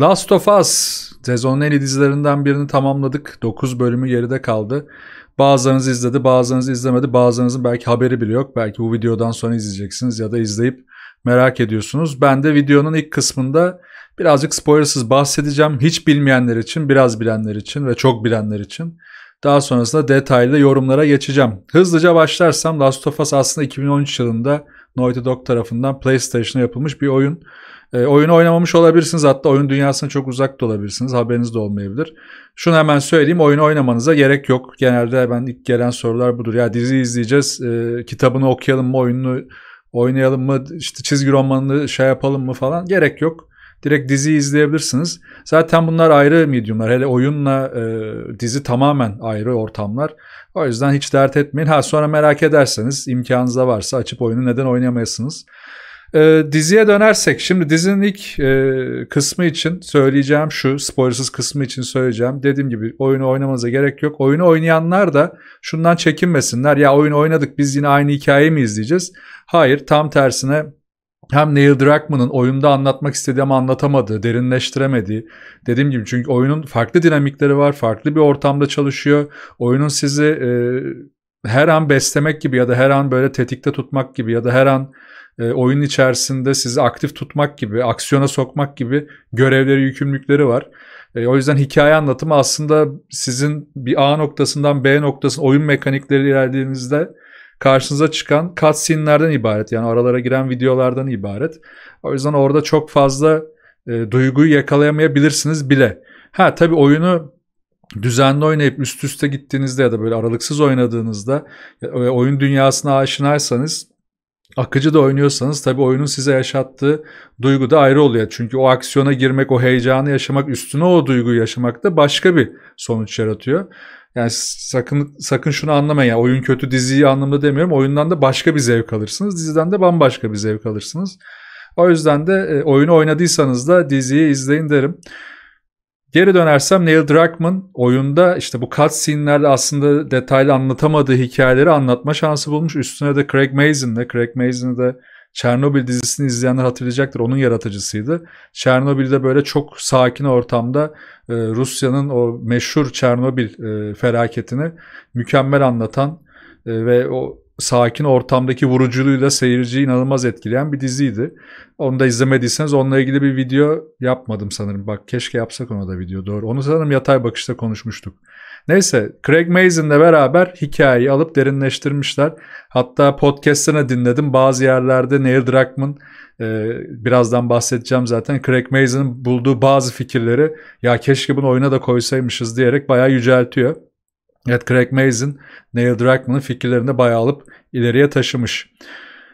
Last of Us sezonun en iyi dizilerinden birini tamamladık. 9 bölümü geride kaldı. Bazılarınız izledi, bazılarınız izlemedi. Bazılarınızın belki haberi bile yok. Belki bu videodan sonra izleyeceksiniz ya da izleyip merak ediyorsunuz. Ben de videonun ilk kısmında birazcık spoilersız bahsedeceğim. Hiç bilmeyenler için, biraz bilenler için ve çok bilenler için. Daha sonrasında detaylı yorumlara geçeceğim. Hızlıca başlarsam Last of Us aslında 2013 yılında Naughty Dog tarafından PlayStation'a yapılmış bir oyun. E, oyunu oynamamış olabilirsiniz. Hatta oyun dünyasına çok uzak da olabilirsiniz. Haberiniz de olmayabilir. Şunu hemen söyleyeyim. Oyunu oynamanıza gerek yok. Genelde ben ilk gelen sorular budur. Ya dizi izleyeceğiz. E, kitabını okuyalım mı? Oyununu oynayalım mı? İşte çizgi romanını şey yapalım mı falan. Gerek yok. Direkt dizi izleyebilirsiniz. Zaten bunlar ayrı mediumlar. Hele oyunla e, dizi tamamen ayrı ortamlar. O yüzden hiç dert etmeyin. Ha sonra merak ederseniz imkanınız varsa açıp oyunu neden oynamayasınız? E, diziye dönersek şimdi dizinin ilk e, kısmı için söyleyeceğim şu spoilersız kısmı için söyleyeceğim. Dediğim gibi oyunu oynamanıza gerek yok. Oyunu oynayanlar da şundan çekinmesinler. Ya oyunu oynadık biz yine aynı hikayeyi mi izleyeceğiz? Hayır tam tersine hem Neil Druckmann'ın oyunda anlatmak istediği ama anlatamadığı, derinleştiremediği. Dediğim gibi çünkü oyunun farklı dinamikleri var, farklı bir ortamda çalışıyor. Oyunun sizi e, her an beslemek gibi ya da her an böyle tetikte tutmak gibi ya da her an e, oyun içerisinde sizi aktif tutmak gibi, aksiyona sokmak gibi görevleri, yükümlülükleri var. E, o yüzden hikaye anlatımı aslında sizin bir A noktasından B noktasına oyun mekanikleri ilerlediğinizde karşınıza çıkan cutscene'lerden ibaret. Yani aralara giren videolardan ibaret. O yüzden orada çok fazla e, duyguyu yakalayamayabilirsiniz bile. Ha tabii oyunu düzenli oynayıp üst üste gittiğinizde ya da böyle aralıksız oynadığınızda e, oyun dünyasına aşinaysanız akıcı da oynuyorsanız tabii oyunun size yaşattığı duygu da ayrı oluyor. Çünkü o aksiyona girmek, o heyecanı yaşamak, üstüne o duyguyu yaşamak da başka bir sonuç yaratıyor. Yani sakın sakın şunu anlamayın. Yani oyun kötü diziyi anlamda demiyorum. Oyundan da başka bir zevk alırsınız. Diziden de bambaşka bir zevk alırsınız. O yüzden de e, oyunu oynadıysanız da diziyi izleyin derim. Geri dönersem Neil Druckmann oyunda işte bu cutscene'lerle aslında detaylı anlatamadığı hikayeleri anlatma şansı bulmuş. Üstüne de Craig Mazin'le, Craig Mazin'i de Çernobil dizisini izleyenler hatırlayacaktır. Onun yaratıcısıydı. Çernobil'de böyle çok sakin ortamda e, Rusya'nın o meşhur Çernobil e, felaketini mükemmel anlatan e, ve o sakin ortamdaki vuruculuğuyla seyirciyi inanılmaz etkileyen bir diziydi. Onu da izlemediyseniz onunla ilgili bir video yapmadım sanırım. Bak keşke yapsak ona da video doğru. Onu sanırım yatay bakışta konuşmuştuk. Neyse Craig Mazin'le beraber hikayeyi alıp derinleştirmişler. Hatta podcast'ını dinledim. Bazı yerlerde Neil Druckmann e, birazdan bahsedeceğim zaten. Craig Mazin'in bulduğu bazı fikirleri ya keşke bunu oyuna da koysaymışız diyerek bayağı yüceltiyor. Evet Craig Mazin, Neil Druckmann'ın fikirlerini bayağı alıp ileriye taşımış.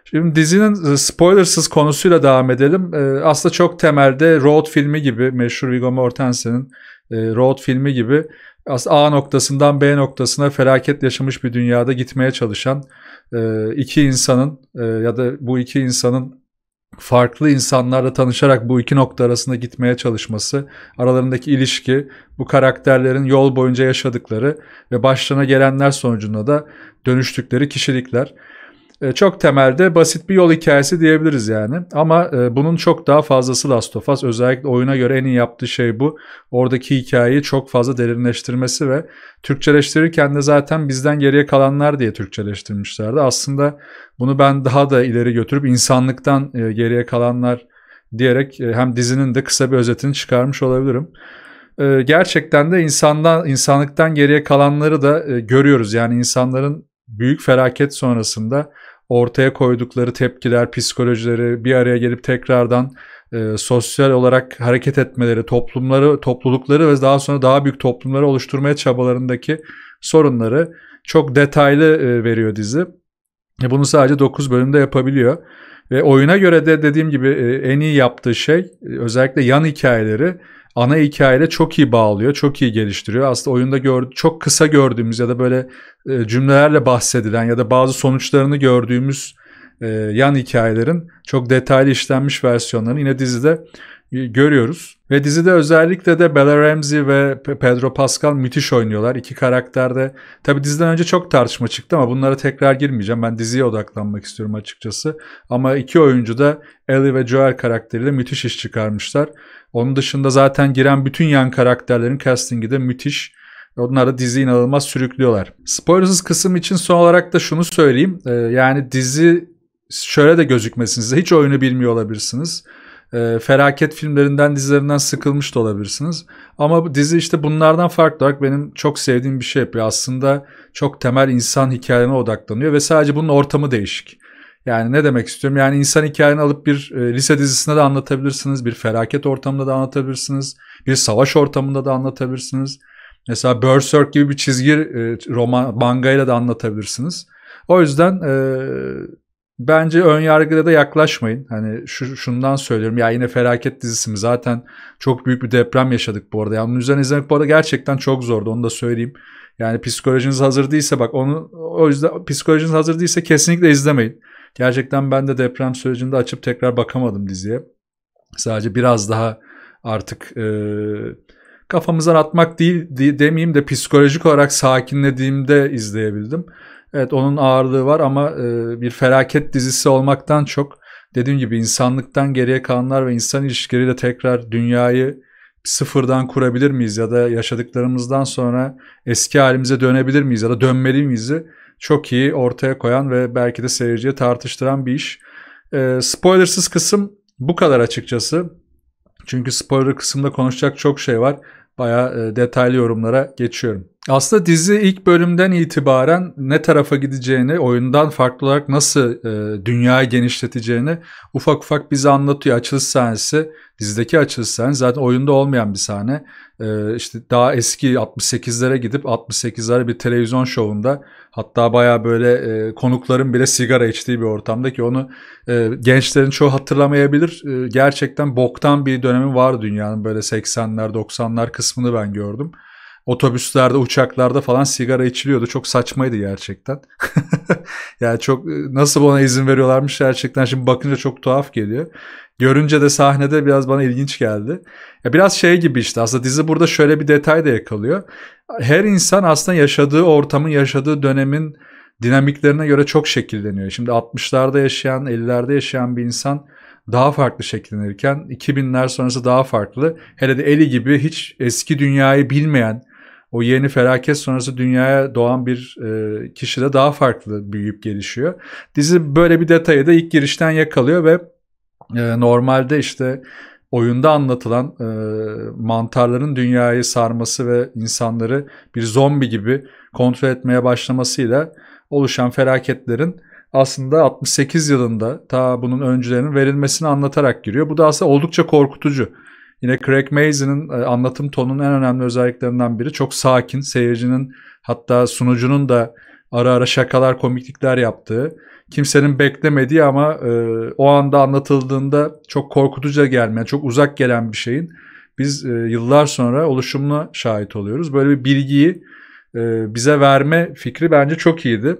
Şimdi dizinin e, spoilersız konusuyla devam edelim. E, aslında çok temelde Road filmi gibi meşhur Viggo Mortensen'in e, Road filmi gibi aslında A noktasından B noktasına felaket yaşamış bir dünyada gitmeye çalışan iki insanın ya da bu iki insanın farklı insanlarla tanışarak bu iki nokta arasında gitmeye çalışması, aralarındaki ilişki, bu karakterlerin yol boyunca yaşadıkları ve başlarına gelenler sonucunda da dönüştükleri kişilikler. E, çok temelde basit bir yol hikayesi diyebiliriz yani. Ama e, bunun çok daha fazlası Last of Us. Özellikle oyuna göre en iyi yaptığı şey bu. Oradaki hikayeyi çok fazla derinleştirmesi ve Türkçeleştirirken de zaten bizden geriye kalanlar diye Türkçeleştirmişlerdi. Aslında bunu ben daha da ileri götürüp insanlıktan e, geriye kalanlar diyerek hem dizinin de kısa bir özetini çıkarmış olabilirim gerçekten de insandan insanlıktan geriye kalanları da görüyoruz. Yani insanların büyük felaket sonrasında ortaya koydukları tepkiler, psikolojileri bir araya gelip tekrardan e, sosyal olarak hareket etmeleri, toplumları, toplulukları ve daha sonra daha büyük toplumları oluşturmaya çabalarındaki sorunları çok detaylı e, veriyor dizi. E, bunu sadece 9 bölümde yapabiliyor. Ve oyuna göre de dediğim gibi e, en iyi yaptığı şey e, özellikle yan hikayeleri ana hikayeyle çok iyi bağlıyor, çok iyi geliştiriyor. Aslında oyunda gör, çok kısa gördüğümüz ya da böyle e, cümlelerle bahsedilen ya da bazı sonuçlarını gördüğümüz e, yan hikayelerin çok detaylı işlenmiş versiyonlarını yine dizide e, görüyoruz. Ve dizide özellikle de Bella Ramsey ve Pedro Pascal müthiş oynuyorlar. İki karakter de. Tabi diziden önce çok tartışma çıktı ama bunlara tekrar girmeyeceğim. Ben diziye odaklanmak istiyorum açıkçası. Ama iki oyuncu da Ellie ve Joel karakteriyle müthiş iş çıkarmışlar. Onun dışında zaten giren bütün yan karakterlerin castingi de müthiş. Onlar da dizi inanılmaz sürüklüyorlar. Spoilersız kısım için son olarak da şunu söyleyeyim. Ee, yani dizi şöyle de gözükmesin size. Hiç oyunu bilmiyor olabilirsiniz. Ee, felaket filmlerinden, dizilerinden sıkılmış da olabilirsiniz. Ama bu dizi işte bunlardan farklı olarak benim çok sevdiğim bir şey yapıyor. Aslında çok temel insan hikayelerine odaklanıyor ve sadece bunun ortamı değişik. Yani ne demek istiyorum? Yani insan hikayeni alıp bir e, lise dizisinde de anlatabilirsiniz. Bir felaket ortamında da anlatabilirsiniz. Bir savaş ortamında da anlatabilirsiniz. Mesela Berserk gibi bir çizgi e, roman, mangayla da anlatabilirsiniz. O yüzden e, bence ön yargıda da yaklaşmayın. Hani şu, şundan söylüyorum ya yine felaket dizisi mi? Zaten çok büyük bir deprem yaşadık bu arada. Yani bunun üzerine izlemek bu arada gerçekten çok zordu onu da söyleyeyim. Yani psikolojiniz hazır değilse bak onu o yüzden psikolojiniz hazır değilse kesinlikle izlemeyin. Gerçekten ben de deprem sürecinde açıp tekrar bakamadım diziye. Sadece biraz daha artık e, kafamızdan atmak değil de, demeyeyim de psikolojik olarak sakinlediğimde izleyebildim. Evet onun ağırlığı var ama e, bir felaket dizisi olmaktan çok dediğim gibi insanlıktan geriye kalanlar ve insan ilişkileriyle tekrar dünyayı sıfırdan kurabilir miyiz ya da yaşadıklarımızdan sonra eski halimize dönebilir miyiz ya da dönmeli miyiz? çok iyi ortaya koyan ve belki de seyirciye tartıştıran bir iş. E, spoilersız kısım bu kadar açıkçası. Çünkü spoiler kısımda konuşacak çok şey var. Baya e, detaylı yorumlara geçiyorum. Aslında dizi ilk bölümden itibaren ne tarafa gideceğini, oyundan farklı olarak nasıl e, dünyayı genişleteceğini ufak ufak bize anlatıyor. Açılış sahnesi, dizideki açılış sahnesi zaten oyunda olmayan bir sahne. E, işte daha eski 68'lere gidip 68'lere bir televizyon şovunda hatta baya böyle e, konukların bile sigara içtiği bir ortamda ki onu e, gençlerin çoğu hatırlamayabilir. E, gerçekten boktan bir dönemi var dünyanın böyle 80'ler 90'lar kısmını ben gördüm otobüslerde, uçaklarda falan sigara içiliyordu. Çok saçmaydı gerçekten. yani çok e, nasıl buna izin veriyorlarmış gerçekten şimdi bakınca çok tuhaf geliyor. Görünce de sahnede biraz bana ilginç geldi. Ya biraz şey gibi işte aslında dizi burada şöyle bir detay da yakalıyor. Her insan aslında yaşadığı ortamın, yaşadığı dönemin dinamiklerine göre çok şekilleniyor. Şimdi 60'larda yaşayan, 50'lerde yaşayan bir insan daha farklı şekillenirken 2000'ler sonrası daha farklı. Hele de Eli gibi hiç eski dünyayı bilmeyen, o yeni felaket sonrası dünyaya doğan bir e, kişi de daha farklı büyüyüp gelişiyor. Dizi böyle bir detayı da ilk girişten yakalıyor ve e, normalde işte oyunda anlatılan e, mantarların dünyayı sarması ve insanları bir zombi gibi kontrol etmeye başlamasıyla oluşan felaketlerin aslında 68 yılında ta bunun öncülerinin verilmesini anlatarak giriyor. Bu da aslında oldukça korkutucu. Yine Craig Mazin'in e, anlatım tonunun en önemli özelliklerinden biri çok sakin, seyircinin hatta sunucunun da ara ara şakalar, komiklikler yaptığı, kimsenin beklemediği ama e, o anda anlatıldığında çok korkutucu gelmeyen, çok uzak gelen bir şeyin biz e, yıllar sonra oluşumuna şahit oluyoruz. Böyle bir bilgiyi e, bize verme fikri bence çok iyiydi.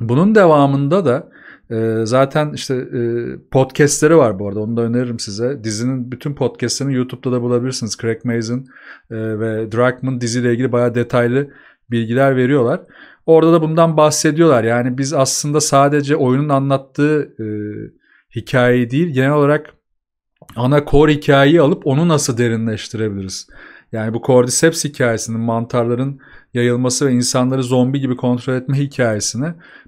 Bunun devamında da e, zaten işte e, podcastleri var bu arada onu da öneririm size. Dizinin bütün podcastlerini YouTube'da da bulabilirsiniz. Craig Mazin e, ve Druckmann diziyle ilgili bayağı detaylı bilgiler veriyorlar. Orada da bundan bahsediyorlar. Yani biz aslında sadece oyunun anlattığı e, hikayeyi değil genel olarak ana core hikayeyi alıp onu nasıl derinleştirebiliriz? Yani bu Cordyceps hikayesinin mantarların yayılması ve insanları zombi gibi kontrol etme hikayesini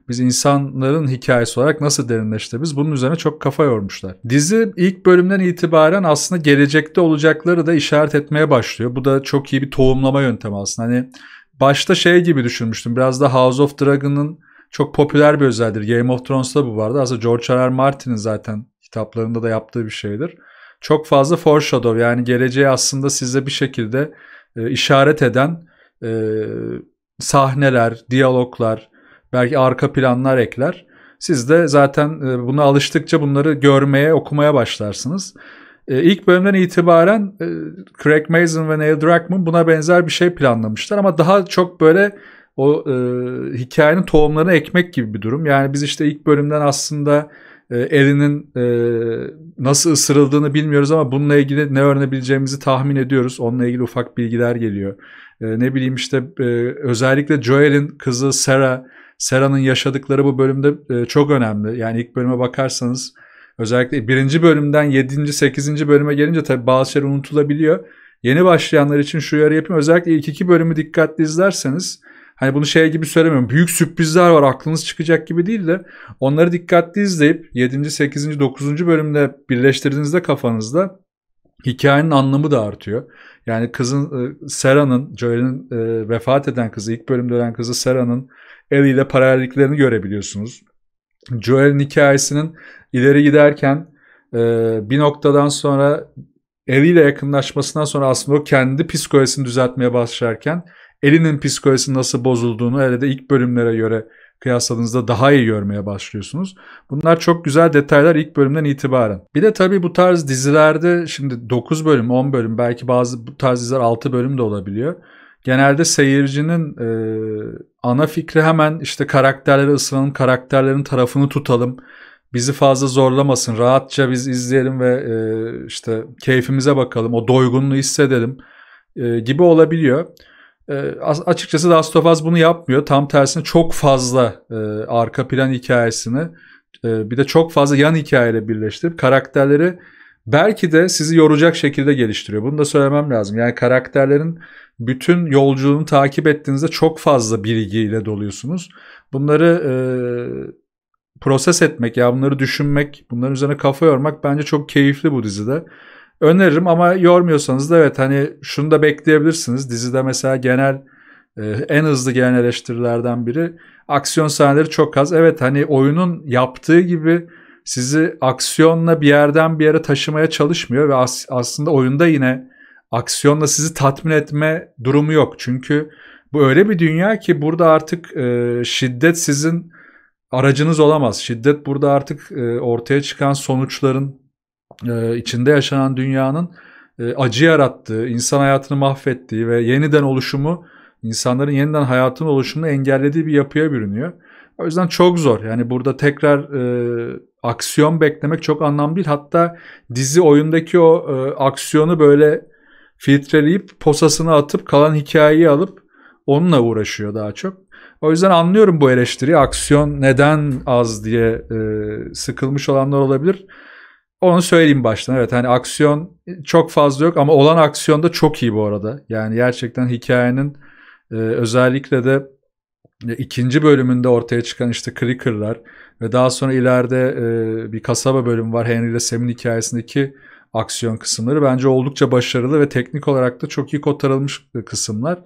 biz insanların hikayesi olarak nasıl derinleştirebiliriz? Bunun üzerine çok kafa yormuşlar. Dizi ilk bölümden itibaren aslında gelecekte olacakları da işaret etmeye başlıyor. Bu da çok iyi bir tohumlama yöntemi aslında. Hani başta şey gibi düşünmüştüm. Biraz da House of Dragon'ın çok popüler bir özeldir. Game of Thrones'ta bu vardı. Aslında George R. R. Martin'in zaten kitaplarında da yaptığı bir şeydir çok fazla foreshadow yani geleceği aslında size bir şekilde e, işaret eden e, sahneler, diyaloglar, belki arka planlar ekler. Siz de zaten e, buna alıştıkça bunları görmeye, okumaya başlarsınız. E, ilk bölümden itibaren e, Craig Mazin ve Neil Druckmann buna benzer bir şey planlamışlar ama daha çok böyle o e, hikayenin tohumlarını ekmek gibi bir durum. Yani biz işte ilk bölümden aslında ee, elinin e, nasıl ısırıldığını bilmiyoruz ama bununla ilgili ne öğrenebileceğimizi tahmin ediyoruz. Onunla ilgili ufak bilgiler geliyor. E, ne bileyim işte e, özellikle Joel'in kızı Sarah, Sarah'ın yaşadıkları bu bölümde e, çok önemli. Yani ilk bölüme bakarsanız özellikle birinci bölümden yedinci, sekizinci bölüme gelince tabii bazı şeyler unutulabiliyor. Yeni başlayanlar için şu yarı yapayım. Özellikle ilk iki bölümü dikkatli izlerseniz Hani bunu şey gibi söylemiyorum. Büyük sürprizler var aklınız çıkacak gibi değil de onları dikkatli izleyip 7. 8. 9. bölümde birleştirdiğinizde kafanızda hikayenin anlamı da artıyor. Yani kızın e, Sera'nın, Joel'in e, vefat eden kızı, ilk bölümde ölen kızı Sera'nın ile paralelliklerini görebiliyorsunuz. Joel'in hikayesinin ileri giderken e, bir noktadan sonra ile yakınlaşmasından sonra aslında o kendi psikolojisini düzeltmeye başlarken Elinin psikolojisi nasıl bozulduğunu hele de ilk bölümlere göre kıyasladığınızda daha iyi görmeye başlıyorsunuz. Bunlar çok güzel detaylar ilk bölümden itibaren. Bir de tabii bu tarz dizilerde şimdi 9 bölüm, 10 bölüm belki bazı bu tarz diziler 6 bölüm de olabiliyor. Genelde seyircinin e, ana fikri hemen işte karakterleri ısınalım, karakterlerin tarafını tutalım. Bizi fazla zorlamasın, rahatça biz izleyelim ve e, işte keyfimize bakalım, o doygunluğu hissedelim e, gibi olabiliyor. Ee, açıkçası Last of Us bunu yapmıyor. Tam tersine çok fazla e, arka plan hikayesini e, bir de çok fazla yan hikayeyle birleştirip karakterleri belki de sizi yoracak şekilde geliştiriyor. Bunu da söylemem lazım. Yani karakterlerin bütün yolculuğunu takip ettiğinizde çok fazla bilgiyle doluyorsunuz. Bunları e, proses etmek ya bunları düşünmek, bunların üzerine kafa yormak bence çok keyifli bu dizide öneririm ama yormuyorsanız da evet hani şunu da bekleyebilirsiniz. Dizide mesela genel e, en hızlı gelen eleştirilerden biri aksiyon sahneleri çok az. Evet hani oyunun yaptığı gibi sizi aksiyonla bir yerden bir yere taşımaya çalışmıyor ve as- aslında oyunda yine aksiyonla sizi tatmin etme durumu yok. Çünkü bu öyle bir dünya ki burada artık e, şiddet sizin aracınız olamaz. Şiddet burada artık e, ortaya çıkan sonuçların e, içinde yaşanan dünyanın e, acı yarattığı, insan hayatını mahvettiği ve yeniden oluşumu, insanların yeniden hayatın oluşumunu engellediği bir yapıya bürünüyor. O yüzden çok zor. Yani burada tekrar e, aksiyon beklemek çok anlamlı değil. Hatta dizi oyundaki o e, aksiyonu böyle filtreleyip posasını atıp kalan hikayeyi alıp onunla uğraşıyor daha çok. O yüzden anlıyorum bu eleştiriyi. Aksiyon neden az diye e, sıkılmış olanlar olabilir. Onu söyleyeyim baştan. Evet hani aksiyon çok fazla yok ama olan aksiyon da çok iyi bu arada. Yani gerçekten hikayenin e, özellikle de e, ikinci bölümünde ortaya çıkan işte Creaker'lar ve daha sonra ileride e, bir kasaba bölümü var Henry ile Sam'in hikayesindeki aksiyon kısımları bence oldukça başarılı ve teknik olarak da çok iyi kotarılmış e, kısımlar.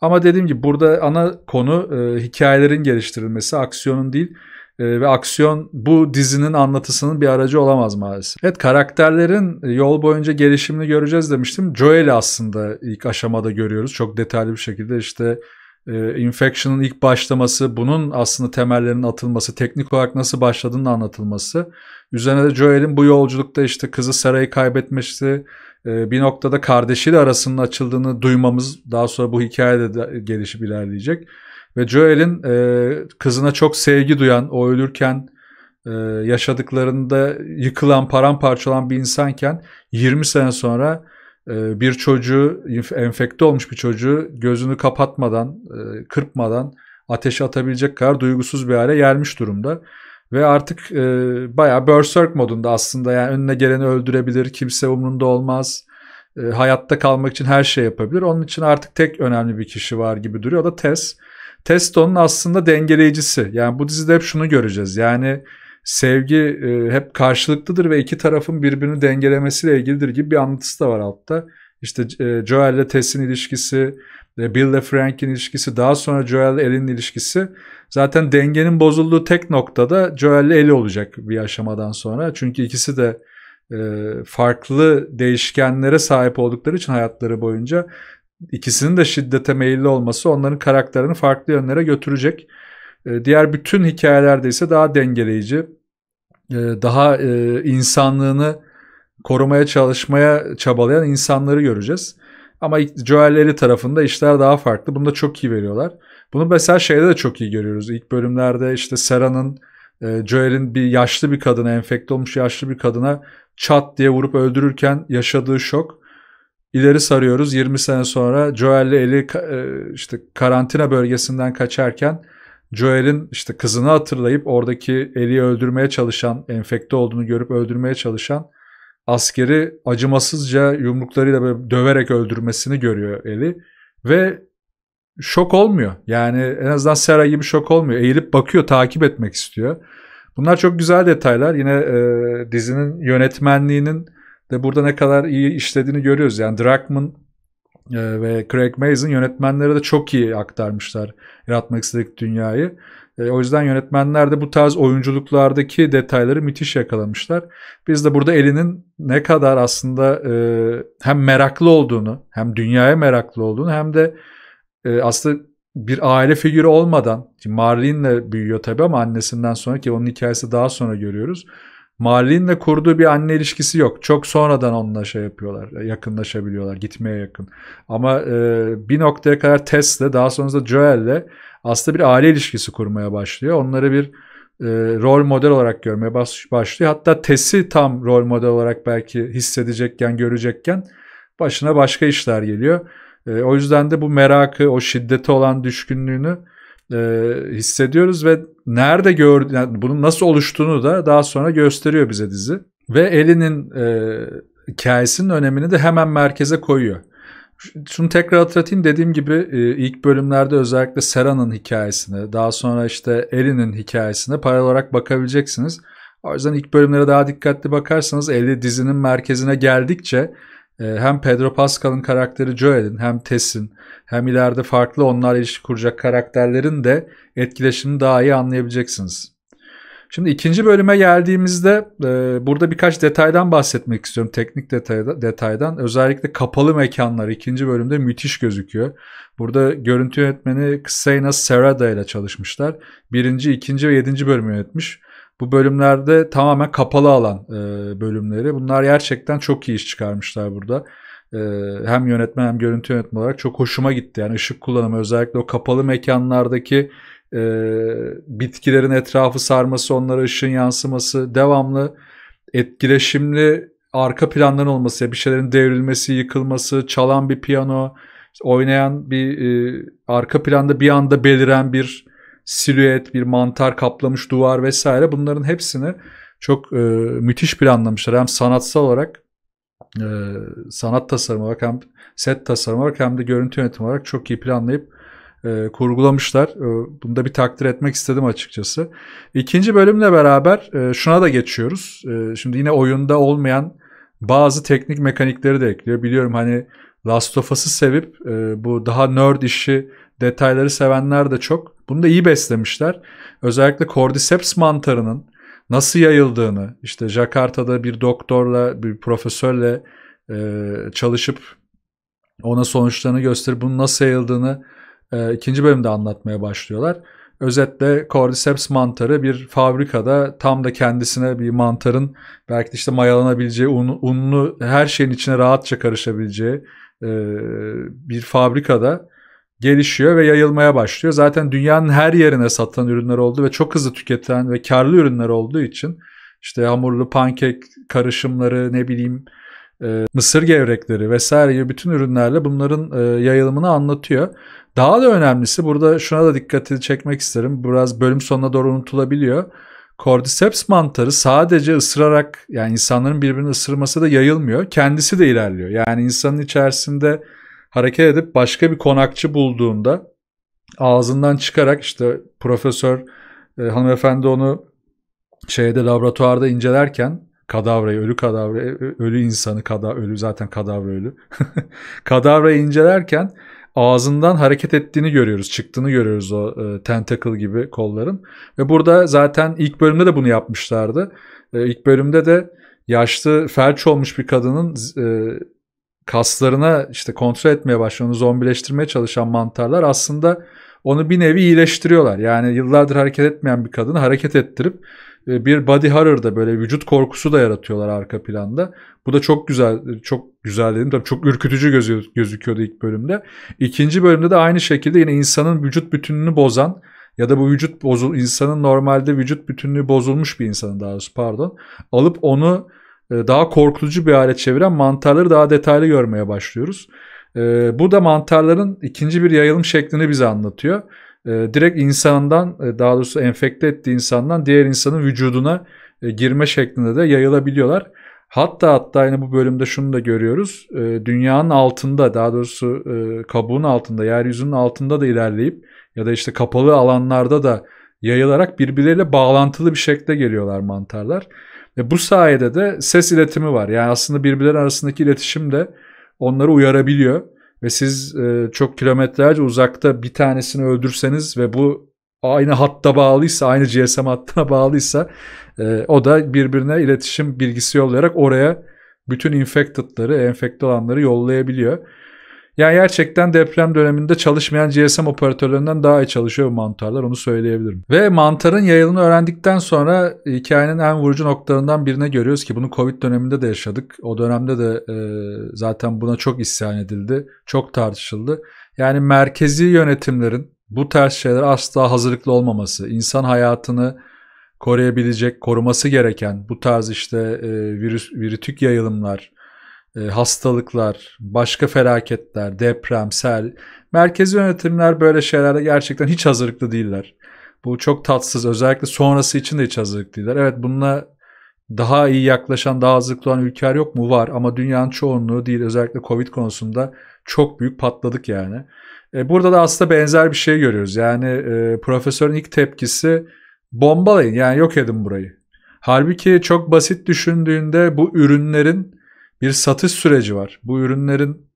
Ama dediğim gibi burada ana konu e, hikayelerin geliştirilmesi, aksiyonun değil. Ee, ve aksiyon bu dizinin anlatısının bir aracı olamaz maalesef. Evet karakterlerin e, yol boyunca gelişimini göreceğiz demiştim. Joel'i aslında ilk aşamada görüyoruz. Çok detaylı bir şekilde işte e, infection'ın ilk başlaması, bunun aslında temellerinin atılması, teknik olarak nasıl başladığının anlatılması. Üzerine de Joel'in bu yolculukta işte kızı Sarah'ı kaybetmesi, E, bir noktada kardeşiyle arasının açıldığını duymamız daha sonra bu hikayede de gelişip ilerleyecek. Ve Joel'in e, kızına çok sevgi duyan, o ölürken e, yaşadıklarında yıkılan, paramparçalan bir insanken 20 sene sonra e, bir çocuğu, enfekte olmuş bir çocuğu gözünü kapatmadan, e, kırpmadan ateşe atabilecek kadar duygusuz bir hale gelmiş durumda. Ve artık e, bayağı berserk modunda aslında yani önüne geleni öldürebilir, kimse umrunda olmaz. E, hayatta kalmak için her şey yapabilir. Onun için artık tek önemli bir kişi var gibi duruyor. O da Tess. Testo'nun aslında dengeleyicisi. Yani bu dizide hep şunu göreceğiz. Yani sevgi e, hep karşılıklıdır ve iki tarafın birbirini dengelemesiyle ilgilidir gibi bir anlatısı da var altta. İşte e, Joel ile Tess'in ilişkisi, e, Bill ile Frank'in ilişkisi, daha sonra Joel ile Ellie'nin ilişkisi. Zaten dengenin bozulduğu tek noktada Joel ile Ellie olacak bir aşamadan sonra. Çünkü ikisi de e, farklı değişkenlere sahip oldukları için hayatları boyunca ikisinin de şiddete meyilli olması onların karakterini farklı yönlere götürecek. Ee, diğer bütün hikayelerde ise daha dengeleyici, ee, daha e, insanlığını korumaya çalışmaya çabalayan insanları göreceğiz. Ama Joel'leri tarafında işler daha farklı. Bunu da çok iyi veriyorlar. Bunu mesela şeyde de çok iyi görüyoruz. İlk bölümlerde işte Sera'nın e, Joel'in bir yaşlı bir kadına, enfekte olmuş yaşlı bir kadına çat diye vurup öldürürken yaşadığı şok İleri sarıyoruz 20 sene sonra Joel'le eli e, işte karantina bölgesinden kaçarken Joel'in işte kızını hatırlayıp oradaki Eli'yi öldürmeye çalışan, enfekte olduğunu görüp öldürmeye çalışan askeri acımasızca yumruklarıyla böyle döverek öldürmesini görüyor Eli ve şok olmuyor. Yani en azından Sarah gibi şok olmuyor. Eğilip bakıyor, takip etmek istiyor. Bunlar çok güzel detaylar. Yine e, dizinin yönetmenliğinin de burada ne kadar iyi işlediğini görüyoruz. Yani Drakman e, ve Craig Mazin yönetmenlere de çok iyi aktarmışlar yaratmak istedik dünyayı. E, o yüzden yönetmenler de bu tarz oyunculuklardaki detayları müthiş yakalamışlar. Biz de burada Eli'nin ne kadar aslında e, hem meraklı olduğunu, hem dünyaya meraklı olduğunu hem de aslında bir aile figürü olmadan, Marlene'le büyüyor tabii ama annesinden sonra ki onun hikayesi daha sonra görüyoruz Marley'in de kurduğu bir anne ilişkisi yok. Çok sonradan onunla şey yapıyorlar. Yakınlaşabiliyorlar. Gitmeye yakın. Ama e, bir noktaya kadar Tess'le daha sonrasında Joel'le aslında bir aile ilişkisi kurmaya başlıyor. Onları bir e, rol model olarak görmeye başlıyor. Hatta Tess'i tam rol model olarak belki hissedecekken, görecekken başına başka işler geliyor. E, o yüzden de bu merakı, o şiddete olan düşkünlüğünü e, hissediyoruz ve nerede gördü, yani bunun nasıl oluştuğunu da daha sonra gösteriyor bize dizi. Ve Ellie'nin e, hikayesinin önemini de hemen merkeze koyuyor. Şunu tekrar hatırlatayım dediğim gibi e, ilk bölümlerde özellikle Sera'nın hikayesini daha sonra işte Ellie'nin hikayesine paralel olarak bakabileceksiniz. O yüzden ilk bölümlere daha dikkatli bakarsanız Ellie dizinin merkezine geldikçe ee, hem Pedro Pascal'ın karakteri Joel'in hem Tess'in hem ileride farklı onlarla ilişki kuracak karakterlerin de etkileşimini daha iyi anlayabileceksiniz. Şimdi ikinci bölüme geldiğimizde e, burada birkaç detaydan bahsetmek istiyorum. Teknik detayda, detaydan. Özellikle kapalı mekanlar ikinci bölümde müthiş gözüküyor. Burada görüntü yönetmeni Xena Serada ile çalışmışlar. Birinci, ikinci ve yedinci bölümü yönetmiş. Bu bölümlerde tamamen kapalı alan e, bölümleri. Bunlar gerçekten çok iyi iş çıkarmışlar burada. E, hem yönetmen hem görüntü yönetmen olarak çok hoşuma gitti. Yani ışık kullanımı özellikle o kapalı mekanlardaki e, bitkilerin etrafı sarması, onlara ışın yansıması, devamlı etkileşimli arka planların olması, bir şeylerin devrilmesi, yıkılması, çalan bir piyano, oynayan bir e, arka planda bir anda beliren bir silüet, bir mantar kaplamış duvar vesaire bunların hepsini çok e, müthiş planlamışlar. Hem sanatsal olarak e, sanat tasarımı olarak hem set tasarımı olarak hem de görüntü yönetimi olarak çok iyi planlayıp e, kurgulamışlar. E, bunu da bir takdir etmek istedim açıkçası. İkinci bölümle beraber e, şuna da geçiyoruz. E, şimdi yine oyunda olmayan bazı teknik mekanikleri de ekliyor. Biliyorum hani Last of Us'ı sevip e, bu daha nerd işi Detayları sevenler de çok. Bunu da iyi beslemişler. Özellikle Cordyceps mantarının nasıl yayıldığını işte Jakarta'da bir doktorla bir profesörle e, çalışıp ona sonuçlarını gösterip bunun nasıl yayıldığını e, ikinci bölümde anlatmaya başlıyorlar. Özetle Cordyceps mantarı bir fabrikada tam da kendisine bir mantarın belki de işte mayalanabileceği, un, unlu her şeyin içine rahatça karışabileceği e, bir fabrikada gelişiyor ve yayılmaya başlıyor. Zaten dünyanın her yerine satılan ürünler oldu ve çok hızlı tüketilen ve karlı ürünler olduğu için işte hamurlu pankek karışımları ne bileyim e, mısır gevrekleri vesaire gibi bütün ürünlerle bunların e, yayılımını anlatıyor. Daha da önemlisi burada şuna da dikkatini çekmek isterim. Biraz bölüm sonuna doğru unutulabiliyor. Cordyceps mantarı sadece ısırarak yani insanların birbirini ısırması da yayılmıyor. Kendisi de ilerliyor. Yani insanın içerisinde hareket edip başka bir konakçı bulduğunda ağzından çıkarak işte profesör e, hanımefendi onu şeyde laboratuvarda incelerken kadavrayı, ölü kadavra, e, e, ölü insanı kada, ölü zaten kadavra ölü. kadavrayı incelerken ağzından hareket ettiğini görüyoruz. Çıktığını görüyoruz o e, tentacle gibi kolların. Ve burada zaten ilk bölümde de bunu yapmışlardı. E, ilk bölümde de yaşlı felç olmuş bir kadının e, kaslarına işte kontrol etmeye başlayan, onu zombileştirmeye çalışan mantarlar aslında onu bir nevi iyileştiriyorlar. Yani yıllardır hareket etmeyen bir kadını hareket ettirip e, bir body horror'da böyle vücut korkusu da yaratıyorlar arka planda. Bu da çok güzel, çok güzel dedim. Tabii çok ürkütücü gözüküyordu ilk bölümde. İkinci bölümde de aynı şekilde yine insanın vücut bütününü bozan ya da bu vücut bozul insanın normalde vücut bütünlüğü bozulmuş bir insanın daha doğrusu pardon alıp onu ee, daha korkutucu bir hale çeviren mantarları daha detaylı görmeye başlıyoruz. Ee, bu da mantarların ikinci bir yayılım şeklini bize anlatıyor. Ee, direkt insandan e, daha doğrusu enfekte ettiği insandan diğer insanın vücuduna e, girme şeklinde de yayılabiliyorlar. Hatta hatta yine bu bölümde şunu da görüyoruz. Dünyanın altında daha doğrusu e, kabuğun altında yeryüzünün altında da ilerleyip ya da işte kapalı alanlarda da yayılarak birbirleriyle bağlantılı bir şekilde geliyorlar mantarlar. Ve bu sayede de ses iletimi var. Yani aslında birbirleri arasındaki iletişim de onları uyarabiliyor. Ve siz e, çok kilometrelerce uzakta bir tanesini öldürseniz ve bu aynı hatta bağlıysa, aynı GSM hattına bağlıysa e, o da birbirine iletişim bilgisi yollayarak oraya bütün infected'ları, enfekte olanları yollayabiliyor. Yani gerçekten deprem döneminde çalışmayan GSM operatörlerinden daha iyi çalışıyor mantarlar onu söyleyebilirim. Ve mantarın yayılını öğrendikten sonra hikayenin en vurucu noktalarından birine görüyoruz ki bunu Covid döneminde de yaşadık. O dönemde de e, zaten buna çok isyan edildi, çok tartışıldı. Yani merkezi yönetimlerin bu tarz şeyler asla hazırlıklı olmaması, insan hayatını koruyabilecek, koruması gereken bu tarz işte e, virüs, virütük yayılımlar, e, hastalıklar, başka felaketler, deprem, sel. Merkezi yönetimler böyle şeylerde gerçekten hiç hazırlıklı değiller. Bu çok tatsız. Özellikle sonrası için de hiç hazırlıklı değiller. Evet bununla daha iyi yaklaşan, daha hazırlıklı olan ülkeler yok mu? Var ama dünyanın çoğunluğu değil. Özellikle Covid konusunda çok büyük patladık yani. E, burada da aslında benzer bir şey görüyoruz. Yani e, profesörün ilk tepkisi bombalayın yani yok edin burayı. Halbuki çok basit düşündüğünde bu ürünlerin bir satış süreci var. Bu ürünlerin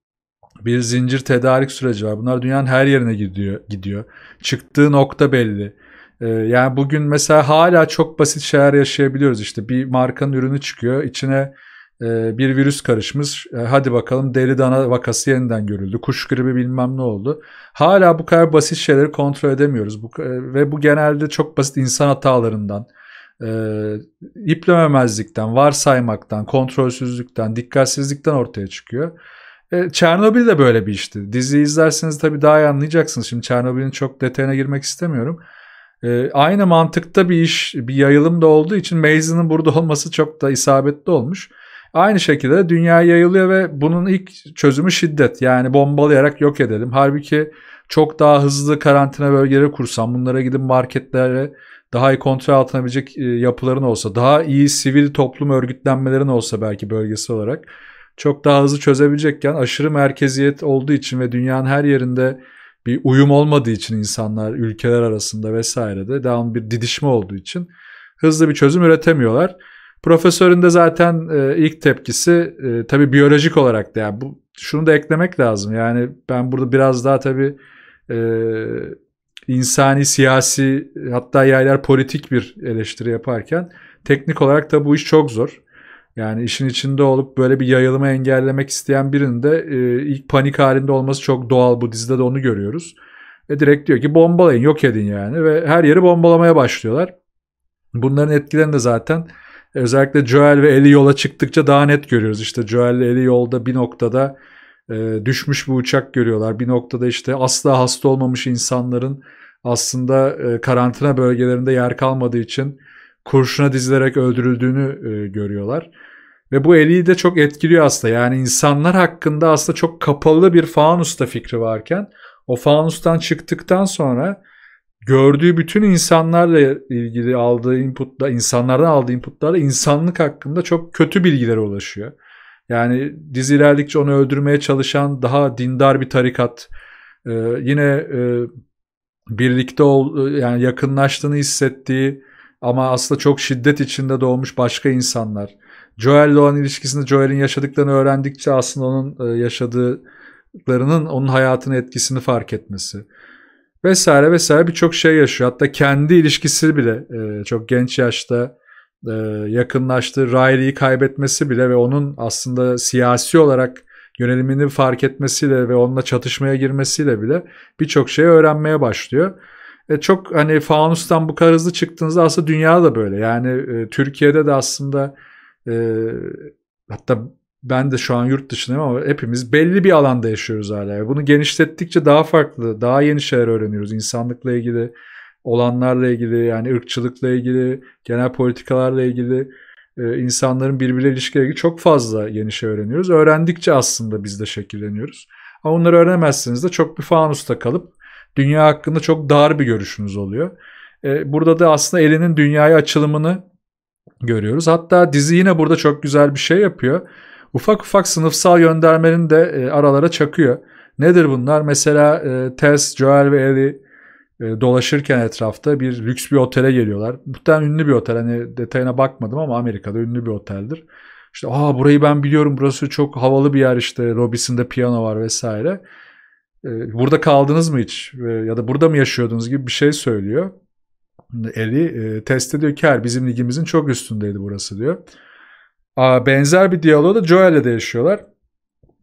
bir zincir tedarik süreci var. Bunlar dünyanın her yerine gidiyor. gidiyor. Çıktığı nokta belli. Ee, yani bugün mesela hala çok basit şeyler yaşayabiliyoruz. İşte bir markanın ürünü çıkıyor. içine e, bir virüs karışmış. E, hadi bakalım deli dana vakası yeniden görüldü. Kuş gribi bilmem ne oldu. Hala bu kadar basit şeyleri kontrol edemiyoruz. Bu, e, ve bu genelde çok basit insan hatalarından e, iplememezlikten, varsaymaktan, kontrolsüzlükten, dikkatsizlikten ortaya çıkıyor. E, Çernobil de böyle bir işti. Dizi izlerseniz tabii daha iyi anlayacaksınız. Şimdi Çernobil'in çok detayına girmek istemiyorum. E, aynı mantıkta bir iş, bir yayılım da olduğu için Maisie'nin burada olması çok da isabetli olmuş. Aynı şekilde dünya yayılıyor ve bunun ilk çözümü şiddet. Yani bombalayarak yok edelim. Halbuki çok daha hızlı karantina bölgeleri kursam, bunlara gidip marketlere daha iyi kontrol altına alabilecek e, yapıların olsa, daha iyi sivil toplum örgütlenmelerin olsa belki bölgesi olarak çok daha hızlı çözebilecekken aşırı merkeziyet olduğu için ve dünyanın her yerinde bir uyum olmadığı için insanlar ülkeler arasında vesaire de devamlı bir didişme olduğu için hızlı bir çözüm üretemiyorlar. Profesörün de zaten e, ilk tepkisi e, tabii biyolojik olarak da yani bu şunu da eklemek lazım. Yani ben burada biraz daha tabii e, insani, siyasi hatta yaylar politik bir eleştiri yaparken teknik olarak da bu iş çok zor. Yani işin içinde olup böyle bir yayılımı engellemek isteyen birinin de e, ilk panik halinde olması çok doğal. Bu dizide de onu görüyoruz. E direkt diyor ki bombalayın, yok edin yani ve her yeri bombalamaya başlıyorlar. Bunların etkilerini de zaten e, özellikle Joel ve Ellie yola çıktıkça daha net görüyoruz. İşte Joel ve Ellie yolda bir noktada e, düşmüş bir uçak görüyorlar. Bir noktada işte asla hasta olmamış insanların aslında e, karantina bölgelerinde yer kalmadığı için kurşuna dizilerek öldürüldüğünü e, görüyorlar. Ve bu Eli'yi de çok etkiliyor aslında. Yani insanlar hakkında aslında çok kapalı bir fanusta fikri varken o fanustan çıktıktan sonra gördüğü bütün insanlarla ilgili aldığı inputla, insanlardan aldığı inputlarla insanlık hakkında çok kötü bilgilere ulaşıyor. Yani dizi ilerledikçe onu öldürmeye çalışan daha dindar bir tarikat. Ee, yine e, birlikte ol, e, yani yakınlaştığını hissettiği ama aslında çok şiddet içinde doğmuş başka insanlar. Joel'le olan ilişkisinde Joel'in yaşadıklarını öğrendikçe aslında onun e, yaşadıklarının onun hayatını etkisini fark etmesi. Vesaire vesaire birçok şey yaşıyor. Hatta kendi ilişkisi bile e, çok genç yaşta ee, yakınlaştığı Riley'i kaybetmesi bile ve onun aslında siyasi olarak yönelimini fark etmesiyle ve onunla çatışmaya girmesiyle bile birçok şeyi öğrenmeye başlıyor. E çok hani Faunus'tan bu kadar hızlı çıktığınızda aslında dünya da böyle. Yani e, Türkiye'de de aslında e, hatta ben de şu an yurt dışındayım ama hepimiz belli bir alanda yaşıyoruz hala. Bunu genişlettikçe daha farklı, daha yeni şeyler öğreniyoruz. insanlıkla ilgili, olanlarla ilgili yani ırkçılıkla ilgili, genel politikalarla ilgili e, insanların birbirleriyle ilişkileri ilgili çok fazla yeni şey öğreniyoruz. Öğrendikçe aslında biz de şekilleniyoruz. Ama onları öğrenemezseniz de çok bir fanusta kalıp dünya hakkında çok dar bir görüşünüz oluyor. E, burada da aslında elinin dünyaya açılımını görüyoruz. Hatta dizi yine burada çok güzel bir şey yapıyor. Ufak ufak sınıfsal göndermenin de e, aralara çakıyor. Nedir bunlar? Mesela Tess, Joel ve Ellie e, dolaşırken etrafta bir lüks bir otele geliyorlar. Muhtemelen ünlü bir otel. Hani detayına bakmadım ama Amerika'da ünlü bir oteldir. İşte aa burayı ben biliyorum burası çok havalı bir yer işte Robinson'da piyano var vesaire. E, burada kaldınız mı hiç e, ya da burada mı yaşıyordunuz gibi bir şey söylüyor. Eli test ediyor ki her bizim ligimizin çok üstündeydi burası diyor. Benzer bir diyaloğu da Joel'le de yaşıyorlar.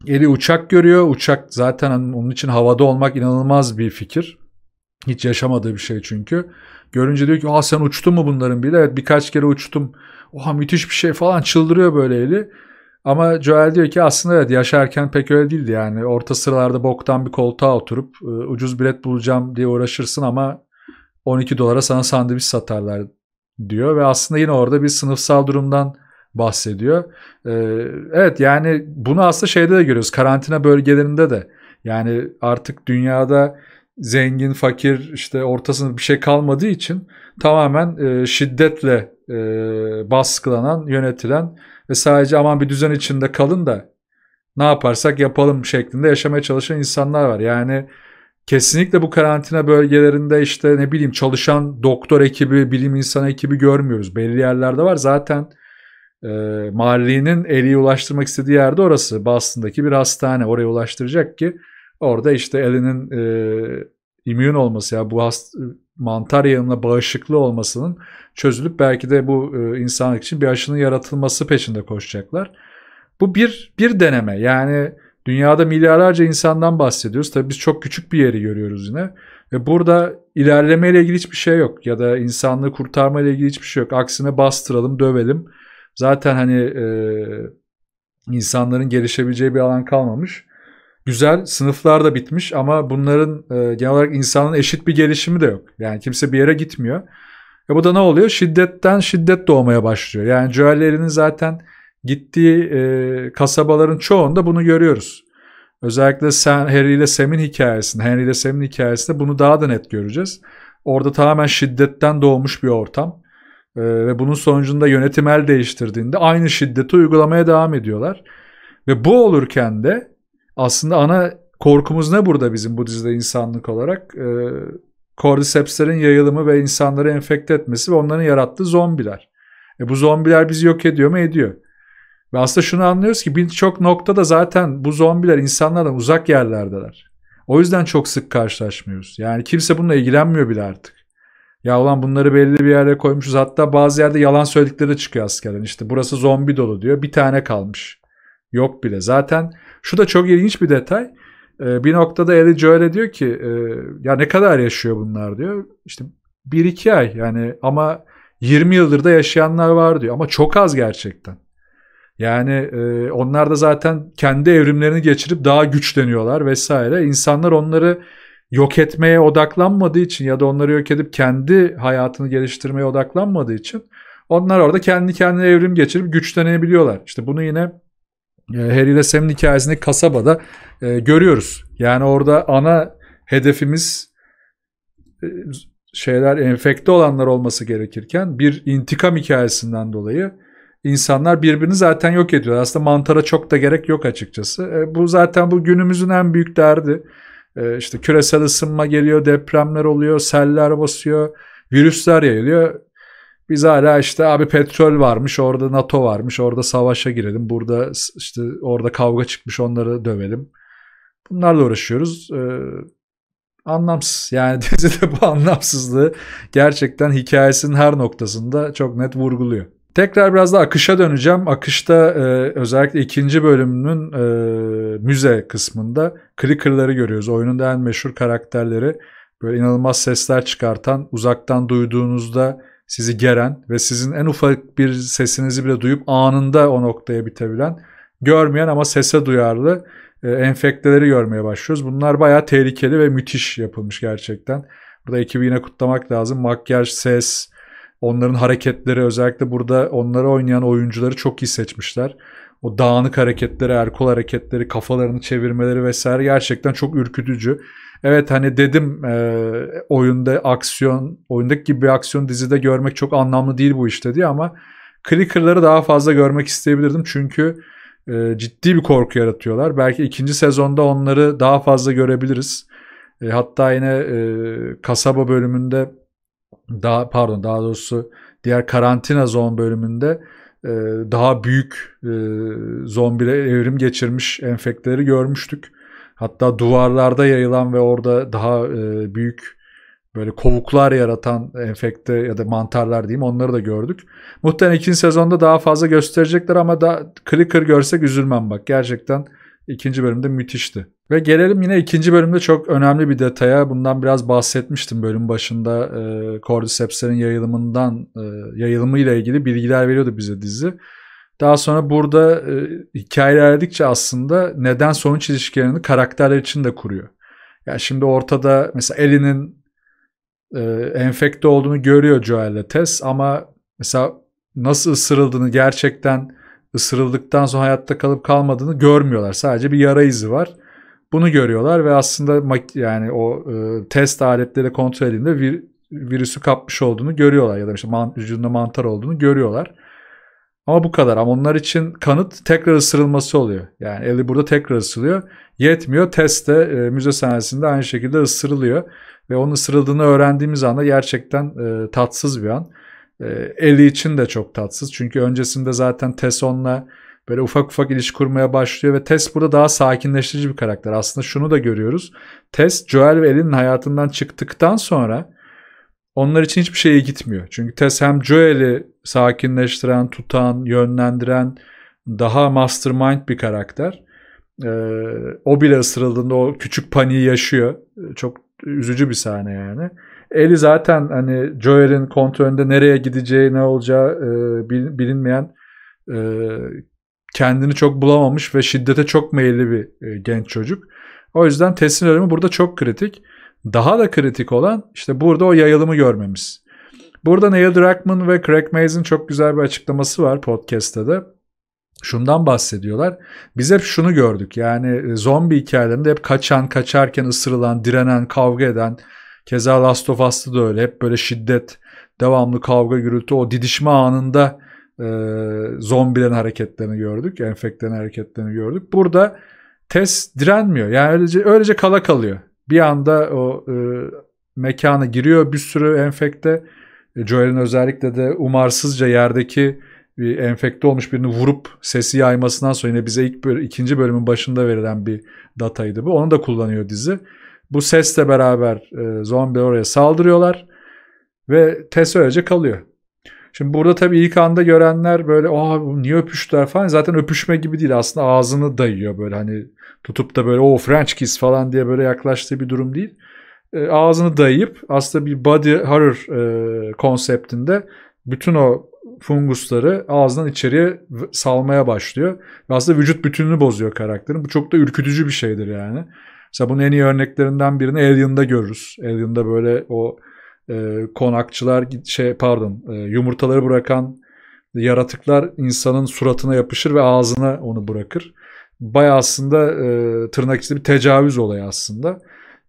Eli uçak görüyor. Uçak zaten onun için havada olmak inanılmaz bir fikir. Hiç yaşamadığı bir şey çünkü. Görünce diyor ki aa sen uçtun mu bunların bile Evet birkaç kere uçtum. Oha müthiş bir şey falan çıldırıyor böyle eli. Ama Joel diyor ki aslında evet yaşarken pek öyle değildi yani. Orta sıralarda boktan bir koltuğa oturup e, ucuz bilet bulacağım diye uğraşırsın ama 12 dolara sana sandviç satarlar diyor. Ve aslında yine orada bir sınıfsal durumdan bahsediyor. E, evet yani bunu aslında şeyde de görüyoruz karantina bölgelerinde de. Yani artık dünyada zengin, fakir işte ortasında bir şey kalmadığı için tamamen e, şiddetle e, baskılanan, yönetilen ve sadece aman bir düzen içinde kalın da ne yaparsak yapalım şeklinde yaşamaya çalışan insanlar var. Yani kesinlikle bu karantina bölgelerinde işte ne bileyim çalışan doktor ekibi, bilim insanı ekibi görmüyoruz. Belli yerlerde var zaten e, Marley'nin eli ulaştırmak istediği yerde orası. Boston'daki bir hastane oraya ulaştıracak ki Orada işte elinin e, immün olması ya yani bu hast mantar yağına bağışıklı olmasının çözülüp belki de bu e, insanlık için bir aşının yaratılması peşinde koşacaklar. Bu bir bir deneme. Yani dünyada milyarlarca insandan bahsediyoruz. Tabii biz çok küçük bir yeri görüyoruz yine. Ve burada ilerleme ile ilgili hiçbir şey yok ya da insanlığı kurtarma ile ilgili hiçbir şey yok. Aksine bastıralım, dövelim. Zaten hani e, insanların gelişebileceği bir alan kalmamış güzel sınıflar da bitmiş ama bunların e, genel olarak insanın eşit bir gelişimi de yok. Yani kimse bir yere gitmiyor. E bu da ne oluyor? Şiddetten şiddet doğmaya başlıyor. Yani Joel'lerin zaten gittiği e, kasabaların çoğunda bunu görüyoruz. Özellikle Sam, Harry ile Sam'in hikayesinde, Henry ile Sam'in hikayesinde bunu daha da net göreceğiz. Orada tamamen şiddetten doğmuş bir ortam. E, ve bunun sonucunda yönetim el değiştirdiğinde aynı şiddeti uygulamaya devam ediyorlar. Ve bu olurken de aslında ana korkumuz ne burada bizim bu dizide insanlık olarak? E, Cordyceps'lerin yayılımı ve insanları enfekte etmesi ve onların yarattığı zombiler. E bu zombiler bizi yok ediyor mu? Ediyor. Ve aslında şunu anlıyoruz ki birçok noktada zaten bu zombiler insanlardan uzak yerlerdeler. O yüzden çok sık karşılaşmıyoruz. Yani kimse bununla ilgilenmiyor bile artık. Ya ulan bunları belli bir yere koymuşuz. Hatta bazı yerde yalan söyledikleri de çıkıyor askerlerin. İşte burası zombi dolu diyor. Bir tane kalmış. Yok bile. Zaten şu da çok ilginç bir detay. Ee, bir noktada Ellie Joel'e diyor ki ee, ya ne kadar yaşıyor bunlar diyor. İşte 1-2 ay yani ama 20 yıldır da yaşayanlar var diyor. Ama çok az gerçekten. Yani e, onlar da zaten kendi evrimlerini geçirip daha güçleniyorlar vesaire. İnsanlar onları yok etmeye odaklanmadığı için ya da onları yok edip kendi hayatını geliştirmeye odaklanmadığı için onlar orada kendi kendine evrim geçirip güçlenebiliyorlar. İşte bunu yine e, Harry ile Sam'in hikayesini kasabada e, görüyoruz. Yani orada ana hedefimiz e, şeyler enfekte olanlar olması gerekirken bir intikam hikayesinden dolayı insanlar birbirini zaten yok ediyor. Aslında mantara çok da gerek yok açıkçası. E, bu zaten bu günümüzün en büyük derdi. E, işte küresel ısınma geliyor, depremler oluyor, seller basıyor, virüsler yayılıyor. Biz hala işte abi petrol varmış, orada NATO varmış, orada savaşa girelim, burada işte orada kavga çıkmış onları dövelim. Bunlarla uğraşıyoruz. Ee, anlamsız. Yani dizide bu anlamsızlığı gerçekten hikayesinin her noktasında çok net vurguluyor. Tekrar biraz da akışa döneceğim. Akışta e, özellikle ikinci bölümünün e, müze kısmında Clicker'ları görüyoruz. Oyunun en meşhur karakterleri. Böyle inanılmaz sesler çıkartan, uzaktan duyduğunuzda sizi geren ve sizin en ufak bir sesinizi bile duyup anında o noktaya bitebilen, görmeyen ama sese duyarlı e, enfekteleri görmeye başlıyoruz. Bunlar bayağı tehlikeli ve müthiş yapılmış gerçekten. Burada ekibi yine kutlamak lazım. Makyaj, ses, onların hareketleri özellikle burada onları oynayan oyuncuları çok iyi seçmişler. O dağınık hareketleri, erkol hareketleri, kafalarını çevirmeleri vesaire gerçekten çok ürkütücü. Evet hani dedim e, oyunda aksiyon, oyundaki gibi bir aksiyon dizide görmek çok anlamlı değil bu işte diye ama Clicker'ları daha fazla görmek isteyebilirdim çünkü e, ciddi bir korku yaratıyorlar. Belki ikinci sezonda onları daha fazla görebiliriz. E, hatta yine e, kasaba bölümünde daha pardon daha doğrusu diğer karantina zon bölümünde e, daha büyük e, zombile evrim geçirmiş enfekleri görmüştük hatta duvarlarda yayılan ve orada daha e, büyük böyle kovuklar yaratan enfekte ya da mantarlar diyeyim onları da gördük. Muhtemelen ikinci sezonda daha fazla gösterecekler ama da clicker görsek üzülmem bak. Gerçekten ikinci bölümde müthişti. Ve gelelim yine ikinci bölümde çok önemli bir detaya. Bundan biraz bahsetmiştim bölüm başında. E, Cordyceps'lerin yayılımından, e, yayılımıyla ilgili bilgiler veriyordu bize dizi. Daha sonra burada e, hikayelerdikçe aslında neden sonuç ilişkilerini karakterler için de kuruyor. Yani şimdi ortada mesela Ellie'nin e, enfekte olduğunu görüyor Joel'le Tess ama mesela nasıl ısırıldığını gerçekten ısırıldıktan sonra hayatta kalıp kalmadığını görmüyorlar. Sadece bir yara izi var. Bunu görüyorlar ve aslında yani o e, test aletleri kontrol edildiğinde vir, virüsü kapmış olduğunu görüyorlar ya da işte man, vücudunda mantar olduğunu görüyorlar. Ama bu kadar. Ama onlar için kanıt tekrar ısırılması oluyor. Yani eli burada tekrar ısırılıyor. Yetmiyor. Test de e, müze sahnesinde aynı şekilde ısırılıyor. Ve onun ısırıldığını öğrendiğimiz anda gerçekten e, tatsız bir an. E, eli için de çok tatsız. Çünkü öncesinde zaten Tess onunla böyle ufak ufak ilişki kurmaya başlıyor ve Tess burada daha sakinleştirici bir karakter. Aslında şunu da görüyoruz. Tess Joel ve Ellie'nin hayatından çıktıktan sonra onlar için hiçbir şeye gitmiyor. Çünkü Tess hem Joel'i sakinleştiren, tutan, yönlendiren daha mastermind bir karakter. Ee, o bile ısırıldığında o küçük paniği yaşıyor. Ee, çok üzücü bir sahne yani. Eli zaten hani Joel'in kontrolünde nereye gideceği, ne olacağı e, bilinmeyen e, kendini çok bulamamış ve şiddete çok meyilli bir e, genç çocuk. O yüzden Tess'in ölümü burada çok kritik. Daha da kritik olan işte burada o yayılımı görmemiz. Burada Neil Druckmann ve Craig Mazin çok güzel bir açıklaması var podcast'te de. Şundan bahsediyorlar. Biz hep şunu gördük. Yani e, zombi hikayelerinde hep kaçan, kaçarken ısırılan, direnen, kavga eden. Keza Last of Us'ta da öyle. Hep böyle şiddet, devamlı kavga, gürültü. O didişme anında e, zombilerin hareketlerini gördük. Enfekten hareketlerini gördük. Burada Tess direnmiyor. Yani öylece, öylece kala kalıyor. Bir anda o e, mekana giriyor bir sürü enfekte. E, Joel'in özellikle de umarsızca yerdeki bir enfekte olmuş birini vurup sesi yaymasından sonra yine bize ilk böl ikinci bölümün başında verilen bir dataydı bu. Onu da kullanıyor dizi. Bu sesle beraber e, zombi oraya saldırıyorlar ve Tess öylece kalıyor. Şimdi burada tabii ilk anda görenler böyle aa niye öpüştüler falan zaten öpüşme gibi değil aslında ağzını dayıyor böyle hani tutup da böyle o oh, French kiss falan diye böyle yaklaştığı bir durum değil. E, ağzını dayayıp aslında bir body horror e, konseptinde bütün o fungusları ağzından içeriye salmaya başlıyor. Ve aslında vücut bütününü bozuyor karakterin. Bu çok da ürkütücü bir şeydir yani. Mesela bunun en iyi örneklerinden birini Alien'da görürüz. Alien'da böyle o e, konakçılar şey pardon e, yumurtaları bırakan yaratıklar insanın suratına yapışır ve ağzına onu bırakır bayağı aslında e, tırnak içinde bir tecavüz olayı aslında.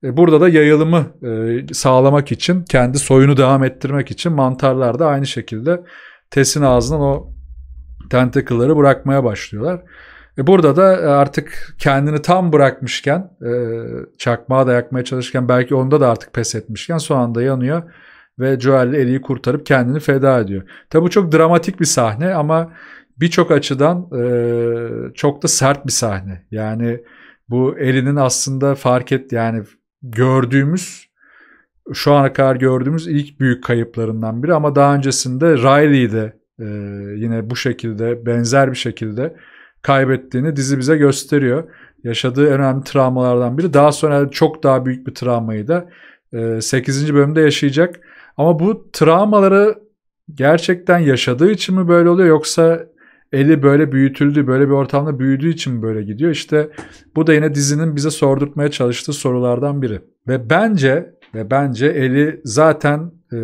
E, burada da yayılımı e, sağlamak için, kendi soyunu devam ettirmek için mantarlar da aynı şekilde Tess'in ağzından o tentakılları bırakmaya başlıyorlar. E, burada da e, artık kendini tam bırakmışken, e, çakmağa da yakmaya çalışırken, belki onda da artık pes etmişken son anda yanıyor ve Joel Ellie'yi kurtarıp kendini feda ediyor. Tabi bu çok dramatik bir sahne ama birçok açıdan e, çok da sert bir sahne. Yani bu Erin'in aslında fark et yani gördüğümüz şu ana kadar gördüğümüz ilk büyük kayıplarından biri ama daha öncesinde Riley'i de e, yine bu şekilde benzer bir şekilde kaybettiğini dizi bize gösteriyor. Yaşadığı önemli travmalardan biri. Daha sonra çok daha büyük bir travmayı da e, 8. bölümde yaşayacak. Ama bu travmaları gerçekten yaşadığı için mi böyle oluyor yoksa eli böyle büyütüldü, böyle bir ortamda büyüdüğü için böyle gidiyor. İşte bu da yine dizinin bize sordurtmaya çalıştığı sorulardan biri. Ve bence ve bence eli zaten e,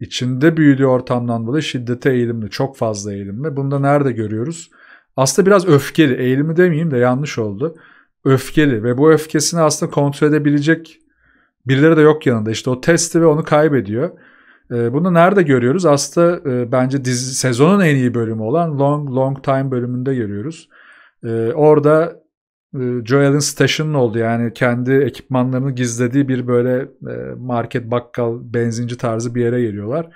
içinde büyüdüğü ortamdan dolayı şiddete eğilimli, çok fazla eğilimli. Bunu da nerede görüyoruz? Aslında biraz öfkeli, eğilimi demeyeyim de yanlış oldu. Öfkeli ve bu öfkesini aslında kontrol edebilecek birileri de yok yanında. İşte o testi ve onu kaybediyor. Ee, bunu nerede görüyoruz? Aslında e, bence dizi, sezonun en iyi bölümü olan Long Long Time bölümünde görüyoruz. Ee, orada e, Joel'in station'ın oldu yani kendi ekipmanlarını gizlediği bir böyle e, market, bakkal, benzinci tarzı bir yere geliyorlar.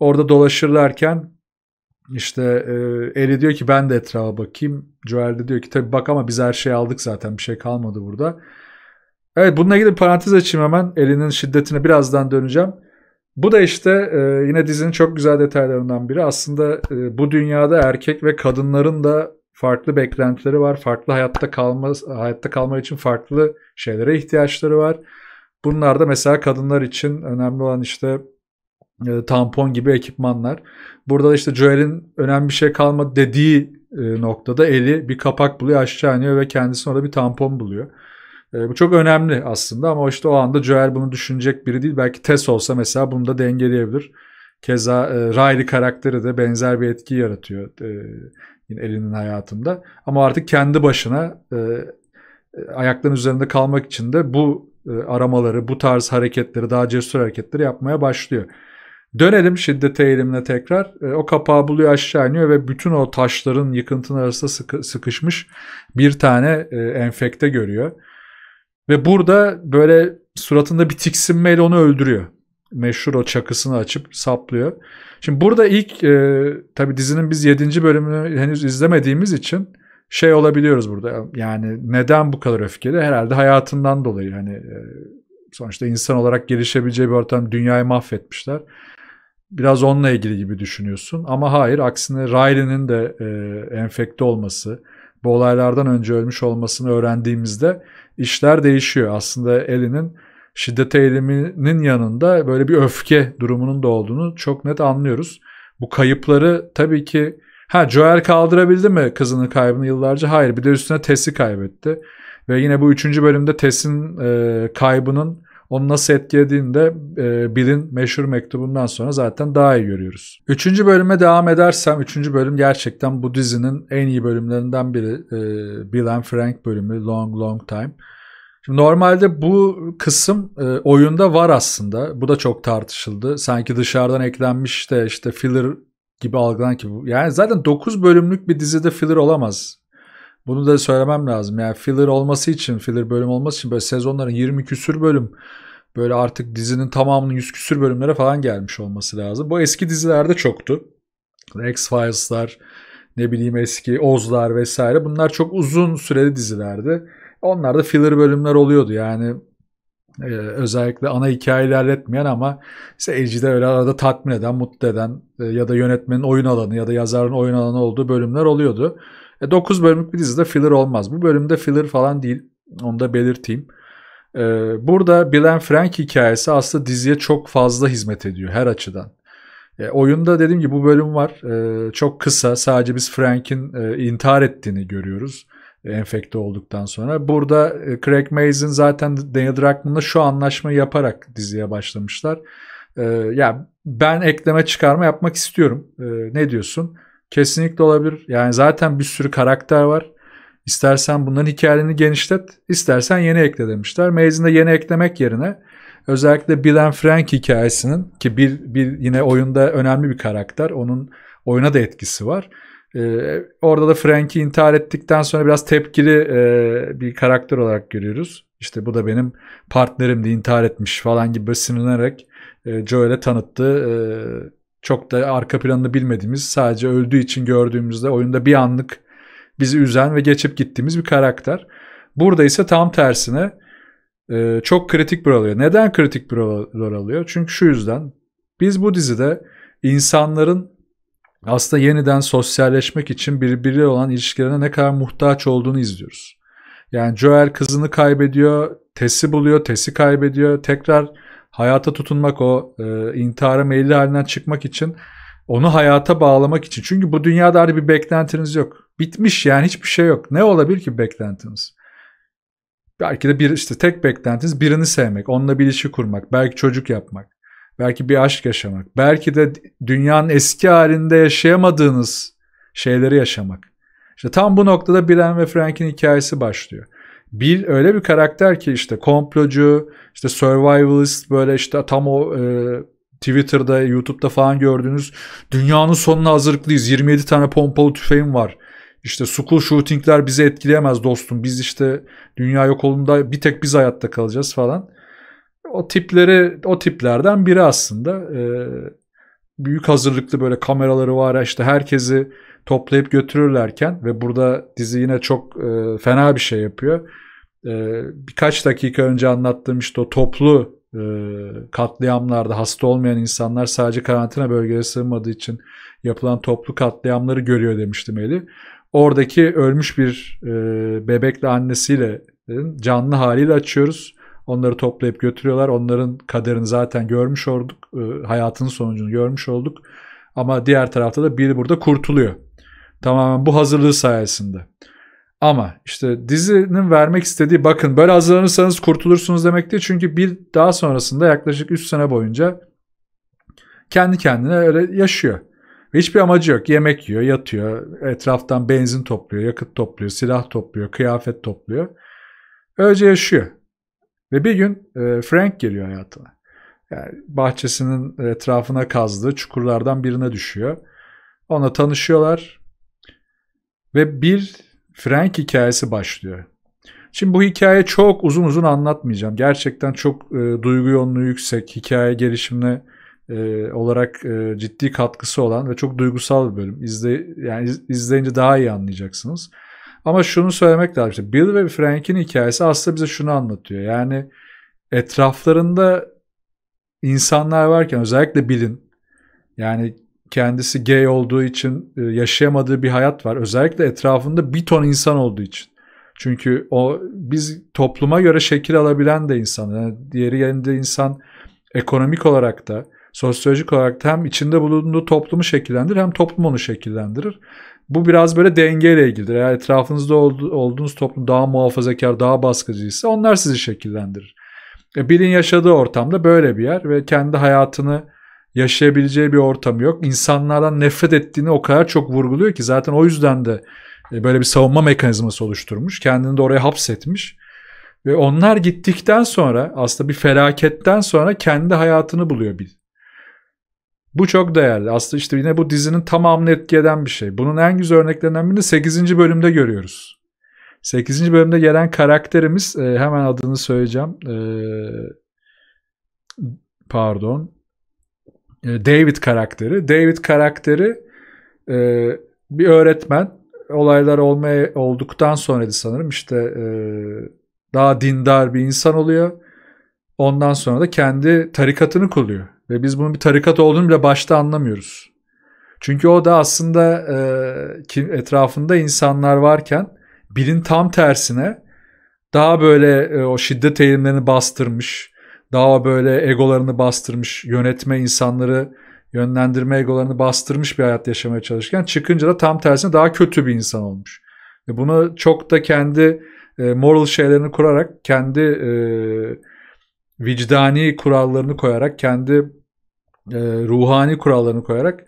Orada dolaşırlarken işte Eli diyor ki ben de etrafa bakayım. Joel de diyor ki tabii bak ama biz her şeyi aldık zaten bir şey kalmadı burada. Evet bununla ilgili parantez açayım hemen. Elinin şiddetine birazdan döneceğim. Bu da işte e, yine dizinin çok güzel detaylarından biri. Aslında e, bu dünyada erkek ve kadınların da farklı beklentileri var. Farklı hayatta kalma hayatta kalma için farklı şeylere ihtiyaçları var. Bunlar da mesela kadınlar için önemli olan işte e, tampon gibi ekipmanlar. Burada da işte Joel'in önemli bir şey kalmadı dediği e, noktada eli bir kapak buluyor aşağı iniyor ve kendisine orada bir tampon buluyor. E, bu çok önemli aslında ama işte o anda Joel bunu düşünecek biri değil. Belki Tess olsa mesela bunu da dengeleyebilir. Keza e, Riley karakteri de benzer bir etki yaratıyor e, yine Ellie'nin hayatında. Ama artık kendi başına e, e ayakların üzerinde kalmak için de bu e, aramaları, bu tarz hareketleri, daha cesur hareketleri yapmaya başlıyor. Dönelim şiddet eğilimine tekrar. E, o kapağı buluyor aşağı iniyor ve bütün o taşların yıkıntının arasında sıkı, sıkışmış bir tane e, enfekte görüyor. Ve burada böyle suratında bir tiksinmeyle onu öldürüyor. Meşhur o çakısını açıp saplıyor. Şimdi burada ilk e, tabi dizinin biz 7. bölümünü henüz izlemediğimiz için şey olabiliyoruz burada. Yani neden bu kadar öfkeli? Herhalde hayatından dolayı. Yani e, sonuçta insan olarak gelişebileceği bir ortam dünyayı mahvetmişler. Biraz onunla ilgili gibi düşünüyorsun. Ama hayır aksine Riley'nin de e, enfekte olması, bu olaylardan önce ölmüş olmasını öğrendiğimizde işler değişiyor. Aslında Ellie'nin şiddete eğiliminin yanında böyle bir öfke durumunun da olduğunu çok net anlıyoruz. Bu kayıpları tabii ki ha Joel kaldırabildi mi kızının kaybını yıllarca? Hayır. Bir de üstüne Tess'i kaybetti. Ve yine bu üçüncü bölümde Tess'in e, kaybının onu nasıl etkilediğini de e, Bill'in meşhur mektubundan sonra zaten daha iyi görüyoruz. Üçüncü bölüme devam edersem, üçüncü bölüm gerçekten bu dizinin en iyi bölümlerinden biri. E, Bill and Frank bölümü Long Long Time. Şimdi normalde bu kısım e, oyunda var aslında. Bu da çok tartışıldı. Sanki dışarıdan eklenmiş de işte filler gibi algılan ki. Yani zaten 9 bölümlük bir dizide filler olamaz bunu da söylemem lazım. Yani filler olması için, filler bölüm olması için böyle sezonların 20 küsür bölüm böyle artık dizinin tamamının 100 küsür bölümlere falan gelmiş olması lazım. Bu eski dizilerde çoktu. X-Files'lar, ne bileyim eski Oz'lar vesaire. Bunlar çok uzun süreli dizilerdi. Onlar da filler bölümler oluyordu. Yani e, özellikle ana hikaye ilerletmeyen ama seyircide öyle arada tatmin eden, mutlu eden e, ya da yönetmenin oyun alanı ya da yazarın oyun alanı olduğu bölümler oluyordu. E, 9 bölümlük bir dizide filler olmaz. Bu bölümde filler falan değil. Onu da belirteyim. E, burada Bilen Frank hikayesi aslında diziye çok fazla hizmet ediyor her açıdan. E, oyunda dediğim gibi bu bölüm var. E, çok kısa. Sadece biz Frank'in e, intihar ettiğini görüyoruz. E, enfekte olduktan sonra. Burada e, Craig Mazin zaten Daniel Druckmann'la şu anlaşmayı yaparak diziye başlamışlar. E, ya ben ekleme çıkarma yapmak istiyorum. E, ne diyorsun? Kesinlikle olabilir. Yani zaten bir sürü karakter var. İstersen bunların hikayelerini genişlet, istersen yeni ekle demişler. Maze'inde yeni eklemek yerine özellikle Bill and Frank hikayesinin ki bir, bir yine oyunda önemli bir karakter. Onun oyuna da etkisi var. Ee, orada da Frank'i intihar ettikten sonra biraz tepkili e, bir karakter olarak görüyoruz. İşte bu da benim partnerimdi intihar etmiş falan gibi sinirlenerek e, Joel'e tanıttığı e, çok da arka planını bilmediğimiz sadece öldüğü için gördüğümüzde oyunda bir anlık bizi üzen ve geçip gittiğimiz bir karakter. Burada ise tam tersine e, çok kritik bir alıyor. Neden kritik bir rol alıyor? Çünkü şu yüzden biz bu dizide insanların aslında yeniden sosyalleşmek için birbiriyle olan ilişkilerine ne kadar muhtaç olduğunu izliyoruz. Yani Joel kızını kaybediyor, Tess'i buluyor, Tess'i kaybediyor, tekrar hayata tutunmak o e, intihara meyilli halinden çıkmak için onu hayata bağlamak için. Çünkü bu dünyada hani bir beklentiniz yok. Bitmiş yani hiçbir şey yok. Ne olabilir ki beklentiniz? Belki de bir işte tek beklentiniz birini sevmek, onunla bir ilişki kurmak, belki çocuk yapmak, belki bir aşk yaşamak, belki de dünyanın eski halinde yaşayamadığınız şeyleri yaşamak. İşte tam bu noktada Bilen ve Frank'in hikayesi başlıyor. Bill öyle bir karakter ki işte komplocu, işte survivalist böyle işte tam o e, Twitter'da, YouTube'da falan gördüğünüz dünyanın sonuna hazırlıklıyız. 27 tane pompalı tüfeğim var. İşte school shootingler bizi etkileyemez dostum. Biz işte dünya yok olunda bir tek biz hayatta kalacağız falan. O tipleri, o tiplerden biri aslında. Ee, büyük hazırlıklı böyle kameraları var. İşte herkesi toplayıp götürürlerken ve burada dizi yine çok e, fena bir şey yapıyor. E, birkaç dakika önce anlattığım işte o toplu e, katliamlarda hasta olmayan insanlar sadece karantina bölgeye sığınmadığı için yapılan toplu katliamları görüyor demiştim Eli. Oradaki ölmüş bir e, bebekle annesiyle e, canlı haliyle açıyoruz. Onları toplayıp götürüyorlar. Onların kaderini zaten görmüş olduk. E, hayatının sonucunu görmüş olduk. Ama diğer tarafta da biri burada kurtuluyor. Tamamen bu hazırlığı sayesinde. Ama işte dizinin vermek istediği bakın böyle hazırlanırsanız kurtulursunuz demek Çünkü bir daha sonrasında yaklaşık 3 sene boyunca kendi kendine öyle yaşıyor. Ve hiçbir amacı yok. Yemek yiyor, yatıyor, etraftan benzin topluyor, yakıt topluyor, silah topluyor, kıyafet topluyor. Öylece yaşıyor. Ve bir gün e, Frank geliyor hayatına. Yani bahçesinin etrafına kazdığı çukurlardan birine düşüyor. Ona tanışıyorlar ve bir Frank hikayesi başlıyor. Şimdi bu hikaye çok uzun uzun anlatmayacağım. Gerçekten çok e, duygu yoğunluğu yüksek, hikaye gelişimine e, olarak e, ciddi katkısı olan ve çok duygusal bir bölüm. İzle, yani izleyince daha iyi anlayacaksınız. Ama şunu söylemek lazım. İşte Bill ve Frank'in hikayesi aslında bize şunu anlatıyor. Yani etraflarında insanlar varken özellikle Bill'in yani kendisi gay olduğu için e, yaşayamadığı bir hayat var. Özellikle etrafında bir ton insan olduğu için. Çünkü o biz topluma göre şekil alabilen de insan. Yani diğeri yerinde insan ekonomik olarak da sosyolojik olarak da hem içinde bulunduğu toplumu şekillendirir hem toplum onu şekillendirir. Bu biraz böyle dengeyle ilgilidir. Eğer etrafınızda olduğunuz toplum daha muhafazakar, daha baskıcıysa onlar sizi şekillendirir. E, Bill'in yaşadığı ortamda böyle bir yer ve kendi hayatını yaşayabileceği bir ortam yok. İnsanlardan nefret ettiğini o kadar çok vurguluyor ki zaten o yüzden de e, böyle bir savunma mekanizması oluşturmuş. Kendini de oraya hapsetmiş. Ve onlar gittikten sonra aslında bir felaketten sonra kendi hayatını buluyor bir. Bu çok değerli. Aslında işte yine bu dizinin tamamını etki eden bir şey. Bunun en güzel örneklerinden birini 8. bölümde görüyoruz. 8. bölümde gelen karakterimiz e, hemen adını söyleyeceğim. E, pardon. E, David karakteri. David karakteri e, bir öğretmen. Olaylar olmaya olduktan sonraydı sanırım işte e, daha dindar bir insan oluyor. Ondan sonra da kendi tarikatını kuruyor. Ve biz bunun bir tarikat olduğunu bile başta anlamıyoruz. Çünkü o da aslında e, kim, etrafında insanlar varken birin tam tersine daha böyle e, o şiddet eğilimlerini bastırmış, daha böyle egolarını bastırmış, yönetme insanları yönlendirme egolarını bastırmış bir hayat yaşamaya çalışırken çıkınca da tam tersine daha kötü bir insan olmuş. E bunu çok da kendi e, moral şeylerini kurarak, kendi e, vicdani kurallarını koyarak, kendi e, ruhani kurallarını koyarak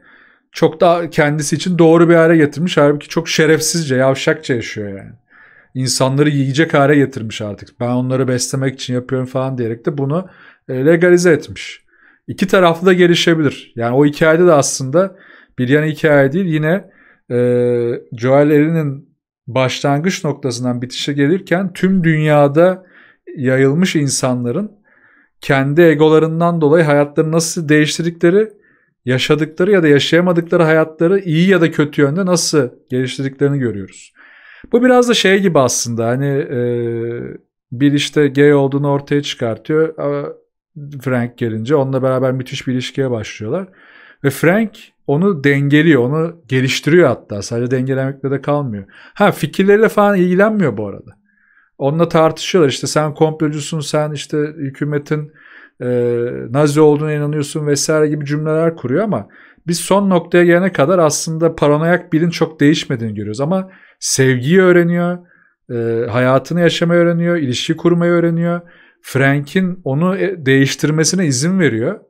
çok da kendisi için doğru bir hale getirmiş. Halbuki çok şerefsizce, yavşakça yaşıyor yani insanları yiyecek hale getirmiş artık. Ben onları beslemek için yapıyorum falan diyerek de bunu e, legalize etmiş. İki taraflı da gelişebilir. Yani o hikayede de aslında bir yan hikaye değil yine e, Joel Erin'in başlangıç noktasından bitişe gelirken tüm dünyada yayılmış insanların kendi egolarından dolayı hayatlarını nasıl değiştirdikleri, yaşadıkları ya da yaşayamadıkları hayatları iyi ya da kötü yönde nasıl geliştirdiklerini görüyoruz. Bu biraz da şey gibi aslında hani e, bir işte gay olduğunu ortaya çıkartıyor. Frank gelince onunla beraber müthiş bir ilişkiye başlıyorlar. Ve Frank onu dengeliyor, onu geliştiriyor hatta. Sadece dengelemekle de kalmıyor. Ha fikirleriyle falan ilgilenmiyor bu arada. Onunla tartışıyorlar işte sen komplocusun, sen işte hükümetin e, Nazi olduğuna inanıyorsun vesaire gibi cümleler kuruyor ama biz son noktaya gelene kadar aslında paranoyak bilin çok değişmediğini görüyoruz ama sevgiyi öğreniyor, e, hayatını yaşamayı öğreniyor, ilişki kurmayı öğreniyor. Frank'in onu e, değiştirmesine izin veriyor.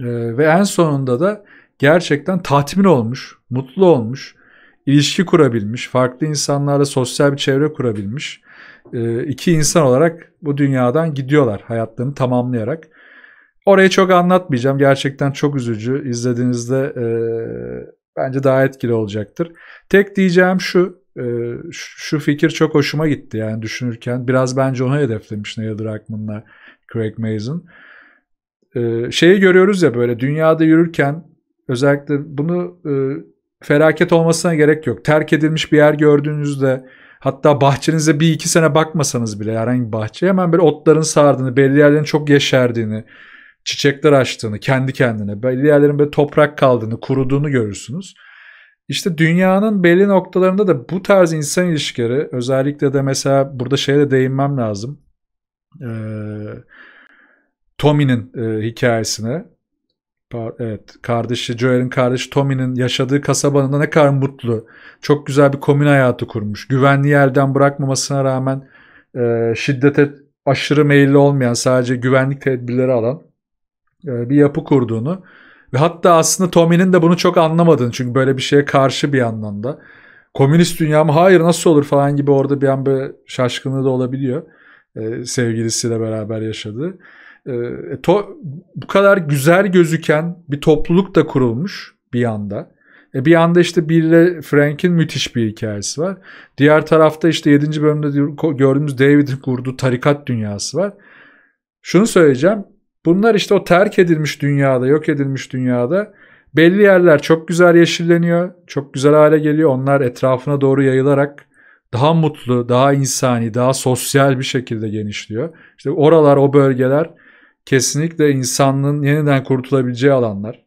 E, ve en sonunda da gerçekten tatmin olmuş, mutlu olmuş, ilişki kurabilmiş, farklı insanlarla sosyal bir çevre kurabilmiş. E, iki insan olarak bu dünyadan gidiyorlar hayatlarını tamamlayarak. Orayı çok anlatmayacağım. Gerçekten çok üzücü. İzlediğinizde e, bence daha etkili olacaktır. Tek diyeceğim şu. E, şu fikir çok hoşuma gitti yani düşünürken. Biraz bence onu hedeflemiş Neil Druckmann'la Craig Mazin. E, şeyi görüyoruz ya böyle dünyada yürürken özellikle bunu e, felaket olmasına gerek yok. Terk edilmiş bir yer gördüğünüzde hatta bahçenize bir iki sene bakmasanız bile herhangi bir bahçe hemen böyle otların sardığını, belli yerlerin çok yeşerdiğini, çiçekler açtığını kendi kendine, belli yerlerin böyle toprak kaldığını, kuruduğunu görürsünüz. İşte dünyanın belli noktalarında da bu tarz insan ilişkileri özellikle de mesela burada şeye de değinmem lazım. Ee, Tommy'nin e, hikayesine. Evet, kardeşi Joel'in kardeşi Tommy'nin yaşadığı kasabanında ne kadar mutlu. Çok güzel bir komün hayatı kurmuş. Güvenli yerden bırakmamasına rağmen e, şiddete aşırı meyilli olmayan sadece güvenlik tedbirleri alan e, bir yapı kurduğunu ve hatta aslında Tommy'nin de bunu çok anlamadığını çünkü böyle bir şeye karşı bir yandan da Komünist dünya mı? Hayır nasıl olur falan gibi orada bir an böyle şaşkınlığı da olabiliyor. Ee, sevgilisiyle beraber yaşadığı. Ee, to- bu kadar güzel gözüken bir topluluk da kurulmuş bir anda. E bir anda işte Bill'le Frank'in müthiş bir hikayesi var. Diğer tarafta işte 7. bölümde gördüğümüz David'in kurduğu tarikat dünyası var. Şunu söyleyeceğim. Bunlar işte o terk edilmiş dünyada, yok edilmiş dünyada belli yerler çok güzel yeşilleniyor, çok güzel hale geliyor. Onlar etrafına doğru yayılarak daha mutlu, daha insani, daha sosyal bir şekilde genişliyor. İşte oralar, o bölgeler kesinlikle insanlığın yeniden kurtulabileceği alanlar.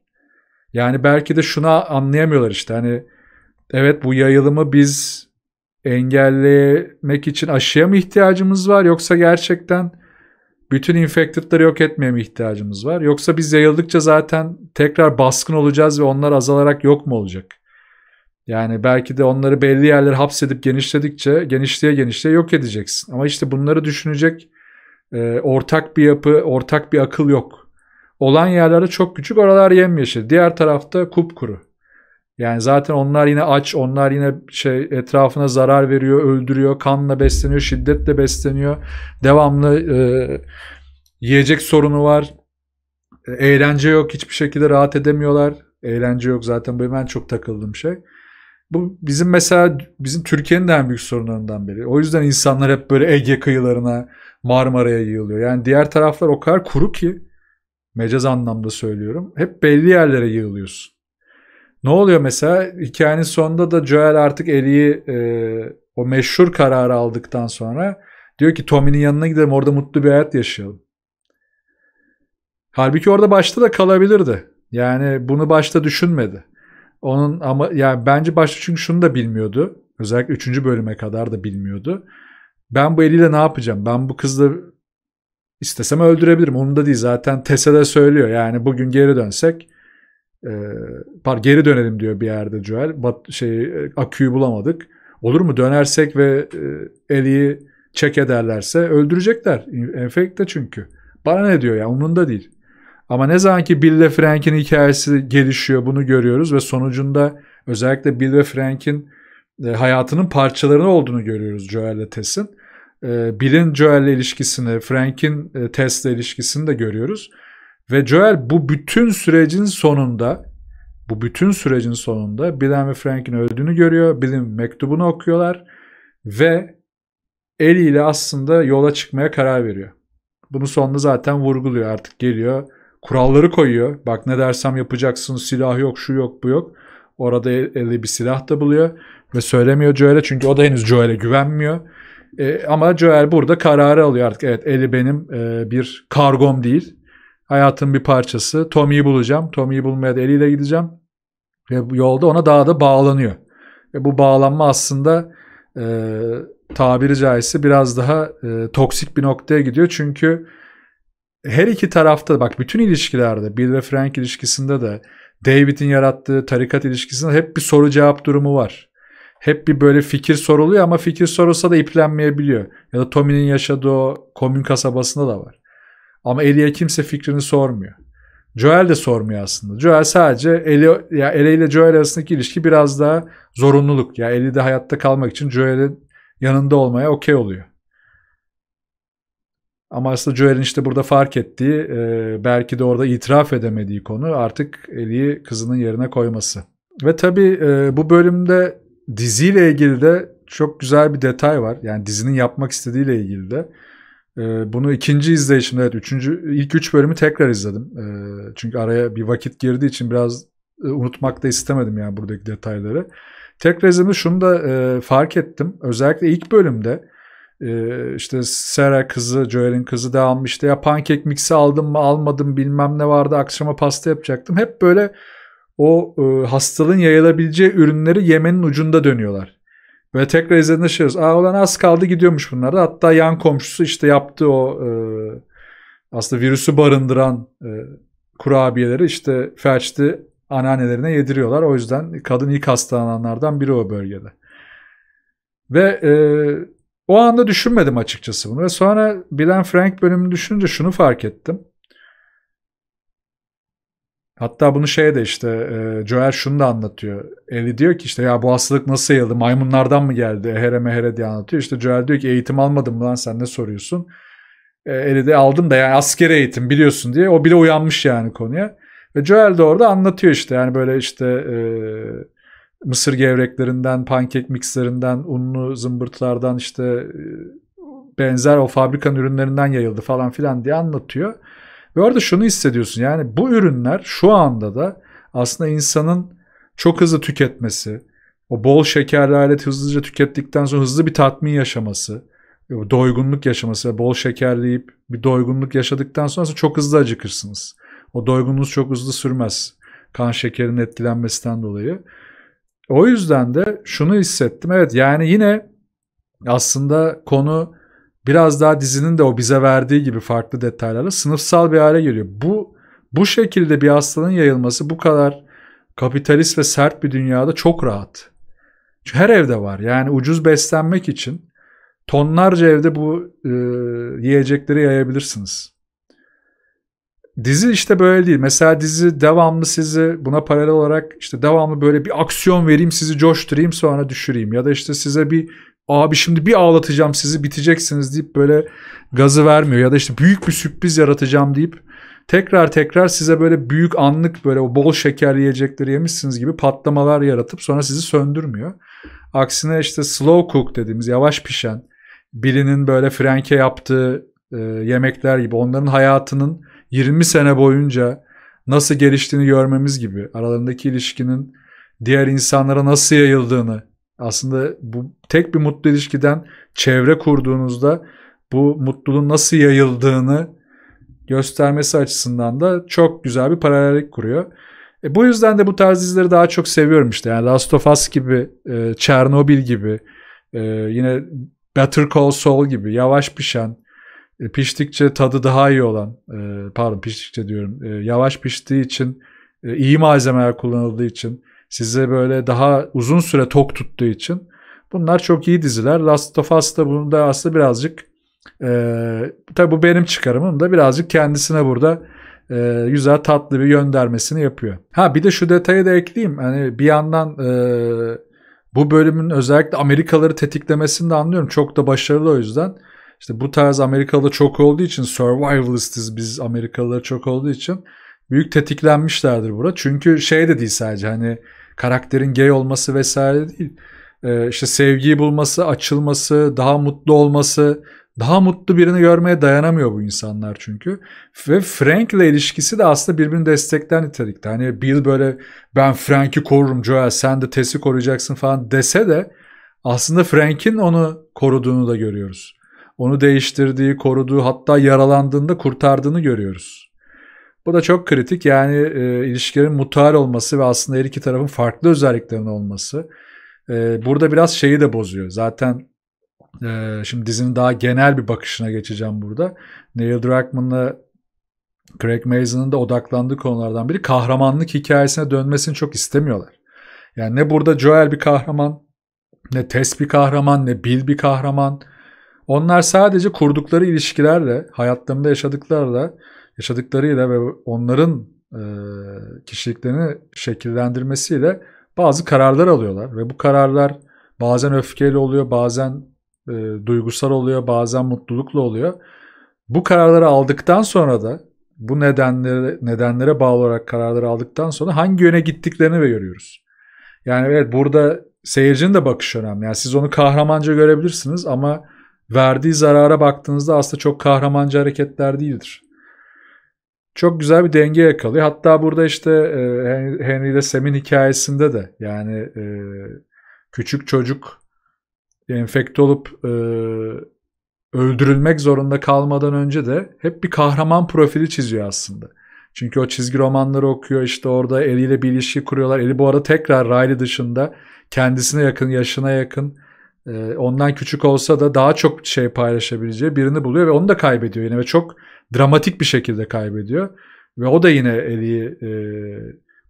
Yani belki de şuna anlayamıyorlar işte hani evet bu yayılımı biz engellemek için aşıya mı ihtiyacımız var yoksa gerçekten bütün infected'ları yok etmeye mi ihtiyacımız var? Yoksa biz yayıldıkça zaten tekrar baskın olacağız ve onlar azalarak yok mu olacak? Yani belki de onları belli yerlere hapsedip genişledikçe genişliğe genişliğe yok edeceksin. Ama işte bunları düşünecek e, ortak bir yapı, ortak bir akıl yok. Olan yerlerde çok küçük oralar yemyeşil. Diğer tarafta kupkuru. Yani zaten onlar yine aç, onlar yine şey etrafına zarar veriyor, öldürüyor, kanla besleniyor, şiddetle besleniyor. Devamlı e, yiyecek sorunu var. E, eğlence yok, hiçbir şekilde rahat edemiyorlar. Eğlence yok zaten benim en çok takıldığım şey. Bu bizim mesela bizim Türkiye'nin de en büyük sorunlarından biri. O yüzden insanlar hep böyle Ege kıyılarına, Marmara'ya yığılıyor. Yani diğer taraflar o kadar kuru ki mecaz anlamda söylüyorum. Hep belli yerlere yığılıyorsun. Ne oluyor mesela? Hikayenin sonunda da Joel artık Ellie'yi e, o meşhur kararı aldıktan sonra diyor ki Tommy'nin yanına gidelim orada mutlu bir hayat yaşayalım. Halbuki orada başta da kalabilirdi. Yani bunu başta düşünmedi. Onun ama yani bence başta çünkü şunu da bilmiyordu. Özellikle 3. bölüme kadar da bilmiyordu. Ben bu eliyle ne yapacağım? Ben bu kızla istesem öldürebilirim. Onu da değil zaten Tese de söylüyor. Yani bugün geri dönsek ee, par geri dönelim diyor bir yerde Joel. Bat, şey aküyü bulamadık. Olur mu dönersek ve e, Ellie'yi çek ederlerse öldürecekler. Enfekte çünkü. Bana ne diyor ya umrunda değil. Ama ne zaman ki Bill ve Frank'in hikayesi gelişiyor bunu görüyoruz ve sonucunda özellikle Bill ve Frank'in e, hayatının parçalarını olduğunu görüyoruz Joel ile Tess'in. E, Bill'in ile ilişkisini, Frank'in e, Tess'le ilişkisini de görüyoruz. Ve Joel bu bütün sürecin sonunda bu bütün sürecin sonunda Bilen ve Frank'in öldüğünü görüyor. Bilen mektubunu okuyorlar ve eliyle aslında yola çıkmaya karar veriyor. Bunu sonunda zaten vurguluyor artık geliyor. Kuralları koyuyor. Bak ne dersem yapacaksın silah yok şu yok bu yok. Orada eli bir silah da buluyor ve söylemiyor Joel'e çünkü o da henüz Joel'e güvenmiyor. E, ama Joel burada kararı alıyor artık. Evet eli benim e, bir kargom değil hayatın bir parçası. Tommy'yi bulacağım. Tommy'yi bulmaya da eliyle gideceğim. Ve yolda ona daha da bağlanıyor. Ve bu bağlanma aslında e, tabiri caizse biraz daha e, toksik bir noktaya gidiyor. Çünkü her iki tarafta bak bütün ilişkilerde Bill ve Frank ilişkisinde de David'in yarattığı tarikat ilişkisinde hep bir soru cevap durumu var. Hep bir böyle fikir soruluyor ama fikir sorulsa da iplenmeyebiliyor. Ya da Tommy'nin yaşadığı o komün kasabasında da var. Ama Eli'ye kimse fikrini sormuyor. Joel de sormuyor aslında. Joel sadece Eli, ya Eli ile Joel arasındaki ilişki biraz daha zorunluluk. Ya Eli de hayatta kalmak için Joel'in yanında olmaya okey oluyor. Ama aslında Joel'in işte burada fark ettiği, e, belki de orada itiraf edemediği konu artık Eli'yi kızının yerine koyması. Ve tabii e, bu bölümde diziyle ilgili de çok güzel bir detay var. Yani dizinin yapmak istediğiyle ilgili de. Ee, bunu ikinci izleyişimde evet üçüncü ilk üç bölümü tekrar izledim. Ee, çünkü araya bir vakit girdiği için biraz e, unutmak da istemedim yani buradaki detayları. Tekrar izlediğimde şunu da e, fark ettim. Özellikle ilk bölümde e, işte Sera kızı, Joel'in kızı devamlı işte ya pankek miksi aldım mı almadım bilmem ne vardı akşama pasta yapacaktım. Hep böyle o e, hastalığın yayılabileceği ürünleri yemenin ucunda dönüyorlar. Ve tekrar izlediğinde şey Aa ulan az kaldı gidiyormuş bunlarda. Hatta yan komşusu işte yaptı o e, aslında virüsü barındıran e, kurabiyeleri işte felçli anneannelerine yediriyorlar. O yüzden kadın ilk hastalananlardan biri o bölgede. Ve e, o anda düşünmedim açıkçası bunu. Ve sonra Bilen Frank bölümünü düşününce şunu fark ettim. Hatta bunu şeye de işte e, Joel şunu da anlatıyor. Eli diyor ki işte ya bu hastalık nasıl yayıldı? Maymunlardan mı geldi? Ehere mehere diye anlatıyor. İşte Joel diyor ki eğitim almadın mı lan sen ne soruyorsun? E, Eli de aldım da yani askeri eğitim biliyorsun diye. O bile uyanmış yani konuya. Ve Joel de orada anlatıyor işte yani böyle işte e, mısır gevreklerinden, pankek mikslerinden, unlu zımbırtlardan işte e, benzer o fabrikanın ürünlerinden yayıldı falan filan diye anlatıyor. Ve orada şunu hissediyorsun yani bu ürünler şu anda da aslında insanın çok hızlı tüketmesi, o bol şekerli aleti hızlıca tükettikten sonra hızlı bir tatmin yaşaması, e, doygunluk yaşaması ve bol şekerleyip bir doygunluk yaşadıktan sonra çok hızlı acıkırsınız. O doygunluğunuz çok hızlı sürmez. Kan şekerinin etkilenmesinden dolayı. O yüzden de şunu hissettim. Evet yani yine aslında konu biraz daha dizinin de o bize verdiği gibi farklı detaylarla sınıfsal bir hale geliyor. Bu bu şekilde bir hastalığın yayılması bu kadar kapitalist ve sert bir dünyada çok rahat. Her evde var. Yani ucuz beslenmek için tonlarca evde bu e, yiyecekleri yayabilirsiniz. Dizi işte böyle değil. Mesela dizi devamlı sizi buna paralel olarak işte devamlı böyle bir aksiyon vereyim sizi coşturayım sonra düşüreyim. Ya da işte size bir abi şimdi bir ağlatacağım sizi biteceksiniz deyip böyle gazı vermiyor. Ya da işte büyük bir sürpriz yaratacağım deyip tekrar tekrar size böyle büyük anlık böyle bol şeker yiyecekleri yemişsiniz gibi patlamalar yaratıp sonra sizi söndürmüyor. Aksine işte slow cook dediğimiz yavaş pişen birinin böyle Frank'e yaptığı e, yemekler gibi onların hayatının 20 sene boyunca nasıl geliştiğini görmemiz gibi aralarındaki ilişkinin diğer insanlara nasıl yayıldığını aslında bu tek bir mutlu ilişkiden çevre kurduğunuzda bu mutluluğun nasıl yayıldığını göstermesi açısından da çok güzel bir paralellik kuruyor. E, bu yüzden de bu tarz dizileri daha çok seviyorum işte. Yani Last of Us gibi, e, Chernobyl gibi, e, yine Better Call Saul gibi yavaş pişen, e, piştikçe tadı daha iyi olan, e, pardon piştikçe diyorum, e, yavaş piştiği için, e, iyi malzemeler kullanıldığı için Size böyle daha uzun süre tok tuttuğu için bunlar çok iyi diziler. Last of Us da bunu da aslında birazcık e, tabi bu benim çıkarımım da birazcık kendisine burada e, güzel tatlı bir göndermesini yapıyor. Ha bir de şu detayı da ekleyeyim. Hani bir yandan e, bu bölümün özellikle Amerikalıları tetiklemesini de anlıyorum. Çok da başarılı o yüzden. İşte bu tarz Amerikalı çok olduğu için survivalistiz biz Amerikalılar çok olduğu için büyük tetiklenmişlerdir burada. Çünkü şey de değil sadece hani karakterin gay olması vesaire değil. Ee, işte sevgiyi bulması, açılması, daha mutlu olması, daha mutlu birini görmeye dayanamıyor bu insanlar çünkü. Ve Frank'le ilişkisi de aslında birbirini destekler nitelikte. Hani Bill böyle ben Frank'i korurum Joel sen de Tess'i koruyacaksın falan dese de aslında Frank'in onu koruduğunu da görüyoruz. Onu değiştirdiği, koruduğu hatta yaralandığında kurtardığını görüyoruz. Bu da çok kritik. Yani e, ilişkilerin mutual olması ve aslında her iki tarafın farklı özelliklerinin olması. E, burada biraz şeyi de bozuyor. Zaten e, şimdi dizinin daha genel bir bakışına geçeceğim burada. Neil Druckmann'la Craig Mason'ın da odaklandığı konulardan biri kahramanlık hikayesine dönmesini çok istemiyorlar. Yani ne burada Joel bir kahraman, ne Tess bir kahraman, ne Bill bir kahraman. Onlar sadece kurdukları ilişkilerle, hayatlarında yaşadıklarla yaşadıklarıyla ve onların e, kişiliklerini şekillendirmesiyle bazı kararlar alıyorlar ve bu kararlar bazen öfkeyle oluyor, bazen e, duygusal oluyor, bazen mutlulukla oluyor. Bu kararları aldıktan sonra da bu nedenlere nedenlere bağlı olarak kararları aldıktan sonra hangi yöne gittiklerini de görüyoruz. Yani evet burada seyircinin de bakış önemli. Yani siz onu kahramanca görebilirsiniz ama verdiği zarara baktığınızda aslında çok kahramanca hareketler değildir çok güzel bir denge yakalıyor. Hatta burada işte e, Henry ile Sam'in hikayesinde de yani e, küçük çocuk enfekte olup e, öldürülmek zorunda kalmadan önce de hep bir kahraman profili çiziyor aslında. Çünkü o çizgi romanları okuyor işte orada Eli ile bir ilişki kuruyorlar. Eli bu arada tekrar Riley dışında kendisine yakın yaşına yakın ee, ondan küçük olsa da daha çok şey paylaşabileceği birini buluyor ve onu da kaybediyor yine ve çok dramatik bir şekilde kaybediyor. Ve o da yine Eli'yi e,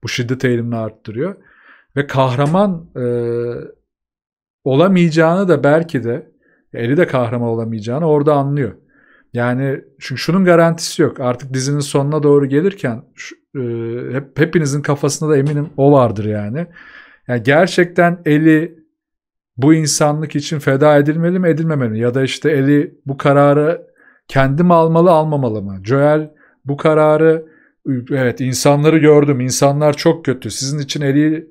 bu şiddet eğilimini arttırıyor. Ve kahraman e, olamayacağını da belki de Eli de kahraman olamayacağını orada anlıyor. Yani çünkü şunun garantisi yok. Artık dizinin sonuna doğru gelirken şu, e, hep hepinizin kafasında da eminim o vardır yani. Yani gerçekten Eli bu insanlık için feda edilmeli mi edilmemeli mi? Ya da işte Eli bu kararı kendim almalı almamalı mı? Joel bu kararı evet insanları gördüm insanlar çok kötü sizin için Eli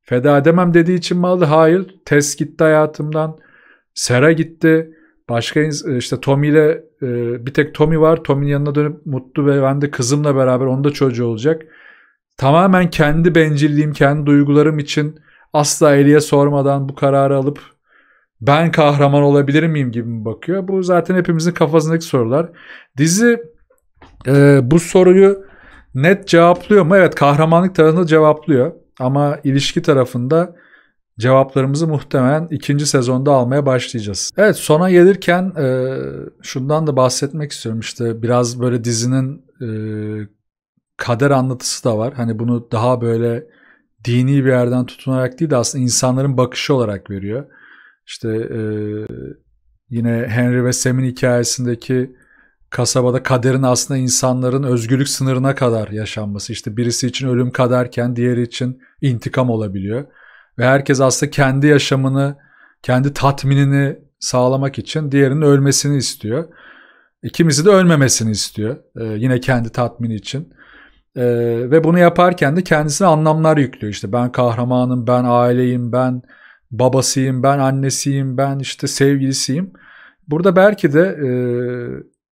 feda edemem dediği için mi aldı? Hayır Tess gitti hayatımdan Sera gitti başka işte Tommy ile e, bir tek Tommy var Tommy'nin yanına dönüp mutlu ve ben de kızımla beraber onda çocuğu olacak. Tamamen kendi bencilliğim kendi duygularım için asla Eli'ye sormadan bu kararı alıp ben kahraman olabilir miyim gibi mi bakıyor? Bu zaten hepimizin kafasındaki sorular. Dizi e, bu soruyu net cevaplıyor mu? Evet kahramanlık tarafında cevaplıyor. Ama ilişki tarafında cevaplarımızı muhtemelen ikinci sezonda almaya başlayacağız. Evet sona gelirken e, şundan da bahsetmek istiyorum. İşte biraz böyle dizinin e, kader anlatısı da var. Hani bunu daha böyle dini bir yerden tutunarak değil de aslında insanların bakışı olarak veriyor. İşte e, yine Henry ve Sam'in hikayesindeki kasabada kaderin aslında insanların özgürlük sınırına kadar yaşanması. İşte birisi için ölüm kaderken diğeri için intikam olabiliyor. Ve herkes aslında kendi yaşamını, kendi tatminini sağlamak için diğerinin ölmesini istiyor. İkimisi de ölmemesini istiyor. Ee, yine kendi tatmini için. Ee, ve bunu yaparken de kendisine anlamlar yüklüyor. İşte ben kahramanım, ben aileyim, ben babasıyım, ben annesiyim, ben işte sevgilisiyim. Burada belki de e,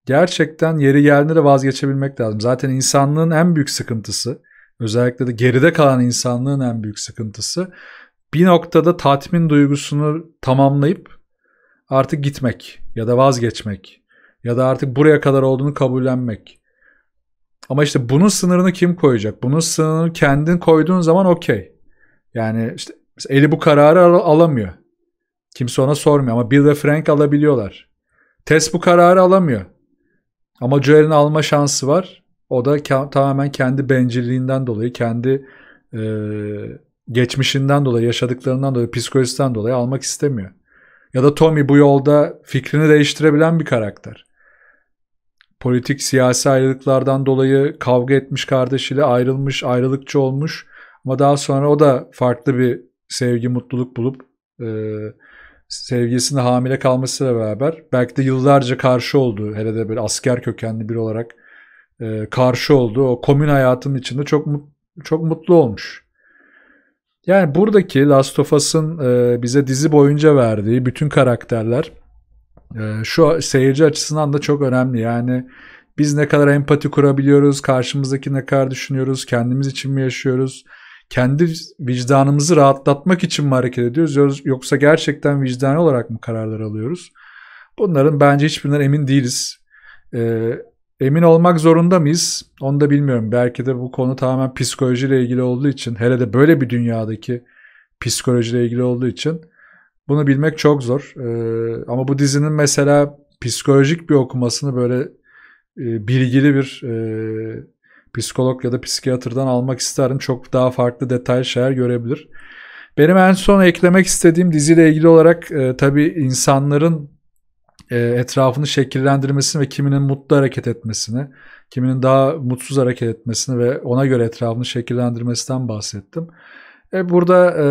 gerçekten yeri geldiğinde de vazgeçebilmek lazım. Zaten insanlığın en büyük sıkıntısı, özellikle de geride kalan insanlığın en büyük sıkıntısı bir noktada tatmin duygusunu tamamlayıp artık gitmek ya da vazgeçmek ya da artık buraya kadar olduğunu kabullenmek. Ama işte bunun sınırını kim koyacak? Bunun sınırını kendin koyduğun zaman okey. Yani işte eli bu kararı al- alamıyor. Kimse ona sormuyor ama Bill ve Frank alabiliyorlar. Tess bu kararı alamıyor. Ama Joel'in alma şansı var. O da ke- tamamen kendi bencilliğinden dolayı, kendi e, geçmişinden dolayı, yaşadıklarından dolayı, psikolojisinden dolayı almak istemiyor. Ya da Tommy bu yolda fikrini değiştirebilen bir karakter politik siyasi ayrılıklardan dolayı kavga etmiş kardeşiyle ayrılmış, ayrılıkçı olmuş. Ama daha sonra o da farklı bir sevgi, mutluluk bulup e, sevgilisinin hamile kalmasıyla beraber belki de yıllarca karşı oldu hele de böyle asker kökenli biri olarak e, karşı oldu o komün hayatının içinde çok çok mutlu olmuş. Yani buradaki Last of Us'ın e, bize dizi boyunca verdiği bütün karakterler ee, şu seyirci açısından da çok önemli. Yani biz ne kadar empati kurabiliyoruz, karşımızdaki ne kadar düşünüyoruz, kendimiz için mi yaşıyoruz? Kendi vicdanımızı rahatlatmak için mi hareket ediyoruz yoksa gerçekten vicdani olarak mı kararlar alıyoruz? Bunların bence hiçbirinden emin değiliz. E, emin olmak zorunda mıyız? Onu da bilmiyorum. Belki de bu konu tamamen psikolojiyle ilgili olduğu için hele de böyle bir dünyadaki psikolojiyle ilgili olduğu için bunu bilmek çok zor. Ee, ama bu dizinin mesela psikolojik bir okumasını böyle e, bilgili bir e, psikolog ya da psikiyatrdan almak isterim. Çok daha farklı detay şeyler görebilir. Benim en son eklemek istediğim diziyle ilgili olarak e, tabii insanların e, etrafını şekillendirmesini ve kiminin mutlu hareket etmesini, kiminin daha mutsuz hareket etmesini ve ona göre etrafını şekillendirmesinden bahsettim. E, burada e,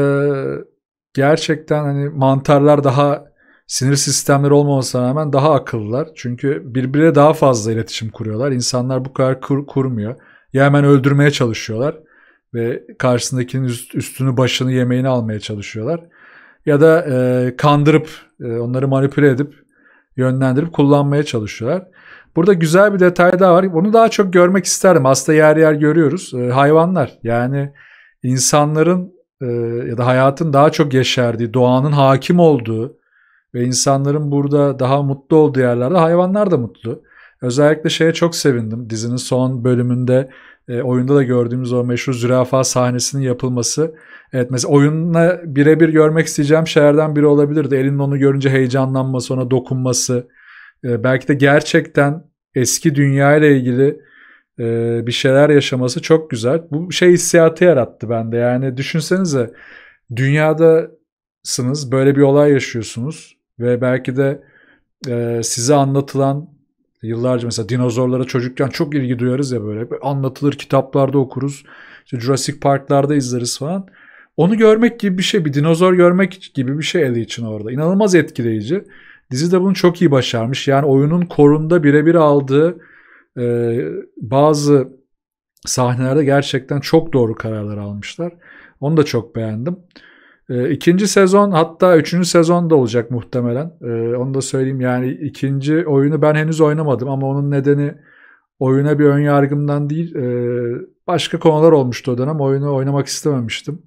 gerçekten hani mantarlar daha sinir sistemleri olmamasına rağmen daha akıllılar. Çünkü birbirine daha fazla iletişim kuruyorlar. İnsanlar bu kadar kur, kurmuyor. Ya hemen öldürmeye çalışıyorlar ve karşısındakinin üst, üstünü başını yemeğini almaya çalışıyorlar. Ya da e, kandırıp e, onları manipüle edip yönlendirip kullanmaya çalışıyorlar. Burada güzel bir detay daha var. Onu daha çok görmek isterdim. Aslında yer yer görüyoruz. E, hayvanlar yani insanların ee, ya da hayatın daha çok yeşerdiği, doğanın hakim olduğu ve insanların burada daha mutlu olduğu yerlerde hayvanlar da mutlu. Özellikle şeye çok sevindim. Dizinin son bölümünde e, oyunda da gördüğümüz o meşhur zürafa sahnesinin yapılması. Evet mesela oyunla birebir görmek isteyeceğim şeylerden biri olabilirdi. Elinin onu görünce heyecanlanması, ona dokunması. E, belki de gerçekten eski dünya ile ilgili e, bir şeyler yaşaması çok güzel. Bu şey hissiyatı yarattı bende. Yani düşünsenize dünyadasınız böyle bir olay yaşıyorsunuz ve belki de e, size anlatılan yıllarca mesela dinozorlara çocukken çok ilgi duyarız ya böyle anlatılır kitaplarda okuruz işte Jurassic Park'larda izleriz falan. Onu görmek gibi bir şey bir dinozor görmek gibi bir şey eli için orada inanılmaz etkileyici. Dizi de bunu çok iyi başarmış yani oyunun korunda birebir aldığı ee, bazı sahnelerde gerçekten çok doğru kararlar almışlar. Onu da çok beğendim. Ee, ikinci sezon hatta üçüncü sezon da olacak muhtemelen. Ee, onu da söyleyeyim yani ikinci oyunu ben henüz oynamadım ama onun nedeni oyuna bir ön yargımdan değil başka konular olmuştu o dönem. Oyunu oynamak istememiştim.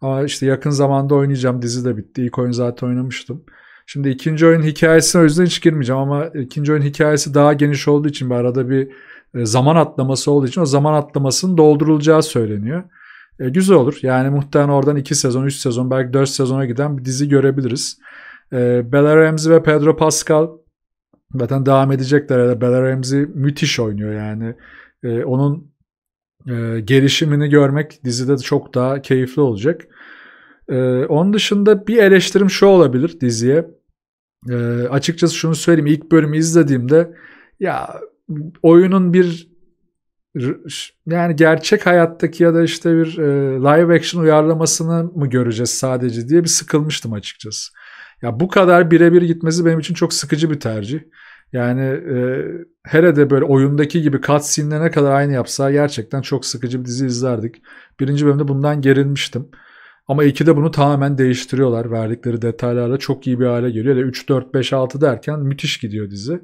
Ama işte yakın zamanda oynayacağım. Dizi de bitti. İlk oyun zaten oynamıştım. Şimdi ikinci oyun hikayesine o yüzden hiç girmeyeceğim ama ikinci oyun hikayesi daha geniş olduğu için bir arada bir e, zaman atlaması olduğu için o zaman atlamasının doldurulacağı söyleniyor. E, güzel olur. Yani muhtemelen oradan 2 sezon, 3 sezon, belki 4 sezona giden bir dizi görebiliriz. E, Bella Ramsey ve Pedro Pascal zaten devam edecekler. Bella Ramsey müthiş oynuyor yani. E, onun e, gelişimini görmek dizide çok daha keyifli olacak. Ee, onun dışında bir eleştirim şu olabilir diziye. Ee, açıkçası şunu söyleyeyim. ilk bölümü izlediğimde ya oyunun bir yani gerçek hayattaki ya da işte bir e, live action uyarlamasını mı göreceğiz sadece diye bir sıkılmıştım açıkçası. Ya bu kadar birebir gitmesi benim için çok sıkıcı bir tercih. Yani e, hele de böyle oyundaki gibi cutscene'le kadar aynı yapsa gerçekten çok sıkıcı bir dizi izlerdik. Birinci bölümde bundan gerilmiştim. Ama 2'de bunu tamamen değiştiriyorlar. Verdikleri detaylarla çok iyi bir hale geliyor. Ve 3, 4, 5, 6 derken müthiş gidiyor dizi.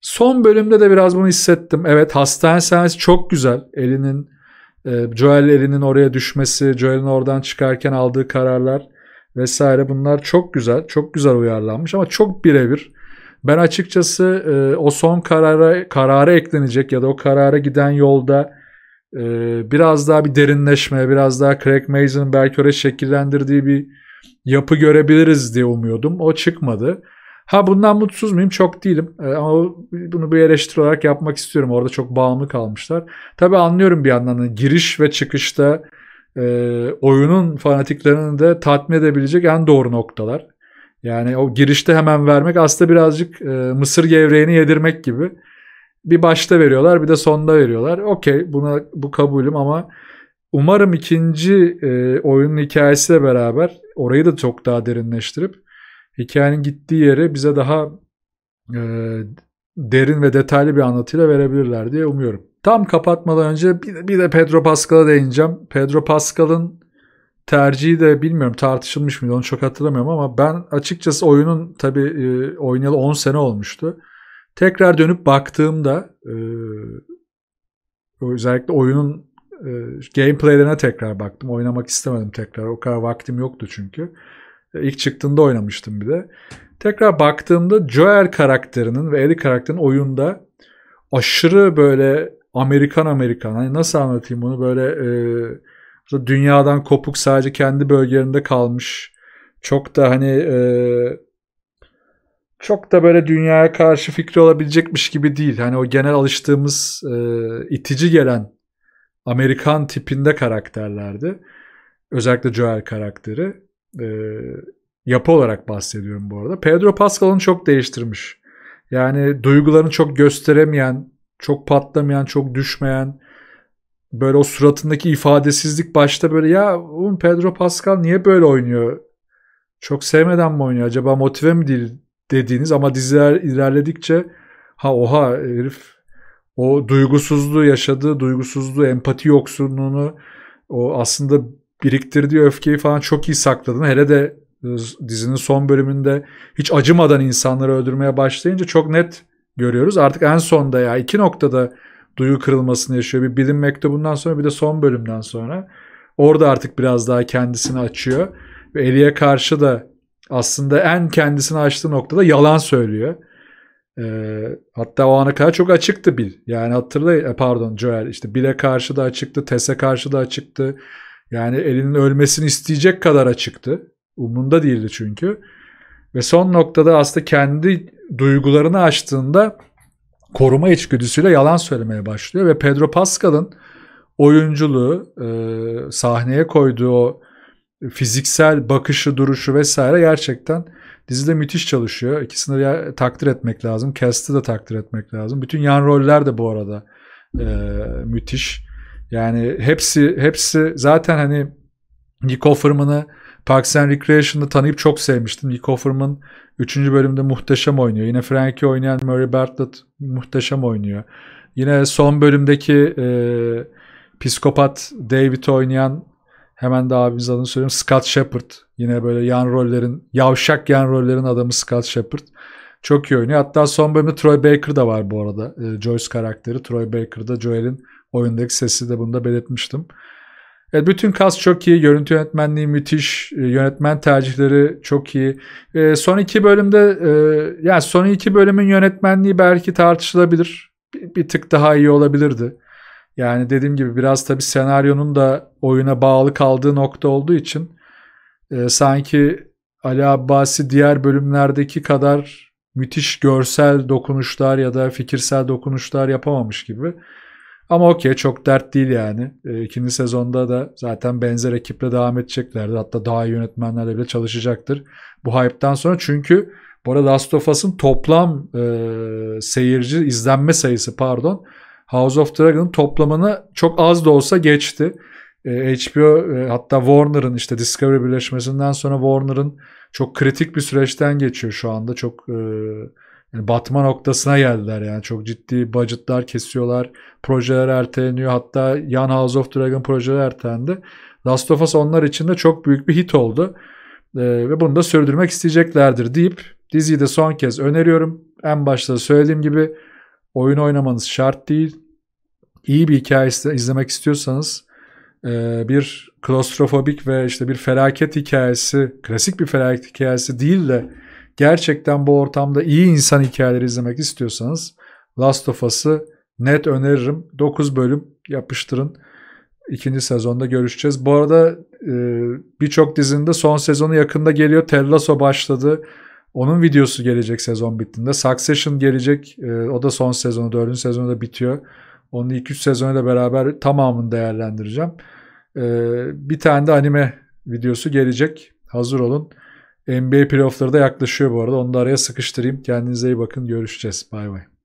Son bölümde de biraz bunu hissettim. Evet hastane sahnesi çok güzel. Elinin e, Joel elinin oraya düşmesi, Joel'in oradan çıkarken aldığı kararlar vesaire bunlar çok güzel, çok güzel uyarlanmış ama çok birebir. Ben açıkçası e, o son karara karara eklenecek ya da o karara giden yolda e, biraz daha bir derinleşme, biraz daha Craig Mazin belki öyle şekillendirdiği bir yapı görebiliriz diye umuyordum. O çıkmadı. Ha bundan mutsuz muyum? Çok değilim. E, ama bunu bir eleştiri olarak yapmak istiyorum. Orada çok bağımlı kalmışlar. tabi anlıyorum bir yandan giriş ve çıkışta e, oyunun fanatiklerini de tatmin edebilecek en doğru noktalar. Yani o girişte hemen vermek aslında birazcık e, mısır gevreğini yedirmek gibi bir başta veriyorlar bir de sonda veriyorlar. Okey buna bu kabulüm ama umarım ikinci e, oyunun hikayesiyle beraber orayı da çok daha derinleştirip hikayenin gittiği yere bize daha e, derin ve detaylı bir anlatıyla verebilirler diye umuyorum. Tam kapatmadan önce bir, bir de Pedro Pascal'a değineceğim. Pedro Pascal'ın tercihi de bilmiyorum tartışılmış mıydı onu çok hatırlamıyorum ama ben açıkçası oyunun tabii e, oynayalı 10 sene olmuştu. Tekrar dönüp baktığımda e, özellikle oyunun e, gameplay'lerine tekrar baktım. Oynamak istemedim tekrar. O kadar vaktim yoktu çünkü. E, ilk çıktığında oynamıştım bir de. Tekrar baktığımda Joel karakterinin ve Ellie karakterinin oyunda aşırı böyle Amerikan Amerikan. Hani nasıl anlatayım bunu böyle e, dünyadan kopuk sadece kendi bölgelerinde kalmış. Çok da hani e, çok da böyle dünyaya karşı fikri olabilecekmiş gibi değil. Hani o genel alıştığımız e, itici gelen Amerikan tipinde karakterlerdi. Özellikle Joel karakteri. E, yapı olarak bahsediyorum bu arada. Pedro Pascal'ın çok değiştirmiş. Yani duygularını çok gösteremeyen, çok patlamayan, çok düşmeyen böyle o suratındaki ifadesizlik başta böyle ya oğlum Pedro Pascal niye böyle oynuyor? Çok sevmeden mi oynuyor? Acaba motive mi değil dediğiniz ama diziler ilerledikçe ha oha herif o duygusuzluğu yaşadığı duygusuzluğu, empati yoksunluğunu o aslında biriktirdiği öfkeyi falan çok iyi sakladığını hele de e, dizinin son bölümünde hiç acımadan insanları öldürmeye başlayınca çok net görüyoruz. Artık en sonda ya iki noktada duyu kırılmasını yaşıyor. Bir bilim mektubundan sonra bir de son bölümden sonra. Orada artık biraz daha kendisini açıyor. Ve Eli'ye karşı da aslında en kendisini açtığı noktada yalan söylüyor. E, hatta o ana kadar çok açıktı bir, Yani hatırla e, pardon Joel işte bile karşı da açıktı, Tess'e karşı da açıktı. Yani elinin ölmesini isteyecek kadar açıktı. umunda değildi çünkü. Ve son noktada aslında kendi duygularını açtığında koruma içgüdüsüyle yalan söylemeye başlıyor ve Pedro Pascal'ın oyunculuğu, e, sahneye koyduğu o fiziksel bakışı, duruşu vesaire gerçekten dizide müthiş çalışıyor. İkisini de takdir etmek lazım. Cast'ı da takdir etmek lazım. Bütün yan roller de bu arada e, müthiş. Yani hepsi hepsi zaten hani Nick Offerman'ı Parks and Recreation'da tanıyıp çok sevmiştim. Nick Offerman 3. bölümde muhteşem oynuyor. Yine Frankie oynayan Murray Bartlett muhteşem oynuyor. Yine son bölümdeki e, psikopat David oynayan Hemen daha abimiz adını söyleyeyim. Scott Shepard. Yine böyle yan rollerin, yavşak yan rollerin adamı Scott Shepard. Çok iyi oynuyor. Hatta son bölümde Troy Baker da var bu arada. E, Joyce karakteri. Troy Baker da Joel'in oyundaki sesi de bunu da belirtmiştim. Evet, bütün kas çok iyi. Görüntü yönetmenliği müthiş. E, yönetmen tercihleri çok iyi. E, son iki bölümde e, yani son iki bölümün yönetmenliği belki tartışılabilir. Bir, bir tık daha iyi olabilirdi. Yani dediğim gibi biraz tabii senaryonun da oyuna bağlı kaldığı nokta olduğu için e, sanki Ali Abbasi diğer bölümlerdeki kadar müthiş görsel dokunuşlar ya da fikirsel dokunuşlar yapamamış gibi. Ama okey çok dert değil yani. E, ikinci sezonda da zaten benzer ekiple devam edeceklerdir. Hatta daha iyi yönetmenlerle bile çalışacaktır bu hype'tan sonra. Çünkü bu arada Last of Us'ın toplam e, seyirci izlenme sayısı pardon House of Dragon'ın toplamını çok az da olsa geçti. E, ee, HBO e, hatta Warner'ın işte Discovery birleşmesinden sonra Warner'ın çok kritik bir süreçten geçiyor şu anda. Çok e, yani batma noktasına geldiler yani çok ciddi budgetlar kesiyorlar. Projeler erteleniyor. Hatta yan House of Dragon projeleri ertelendi. Last of Us onlar için de çok büyük bir hit oldu. E, ve bunu da sürdürmek isteyeceklerdir deyip diziyi de son kez öneriyorum. En başta söylediğim gibi oyun oynamanız şart değil iyi bir hikayesi izlemek istiyorsanız e, bir klostrofobik ve işte bir felaket hikayesi, klasik bir felaket hikayesi değil de gerçekten bu ortamda iyi insan hikayeleri izlemek istiyorsanız Last of Us'ı net öneririm. 9 bölüm yapıştırın. İkinci sezonda görüşeceğiz. Bu arada e, birçok dizinde son sezonu yakında geliyor. Tellaso başladı. Onun videosu gelecek sezon bittiğinde. Succession gelecek. E, o da son sezonu, dördüncü sezonu da bitiyor. Onun ilk 3 da beraber tamamını değerlendireceğim. Ee, bir tane de anime videosu gelecek. Hazır olun. NBA playoffları da yaklaşıyor bu arada. Onu da araya sıkıştırayım. Kendinize iyi bakın. Görüşeceğiz. Bay bay.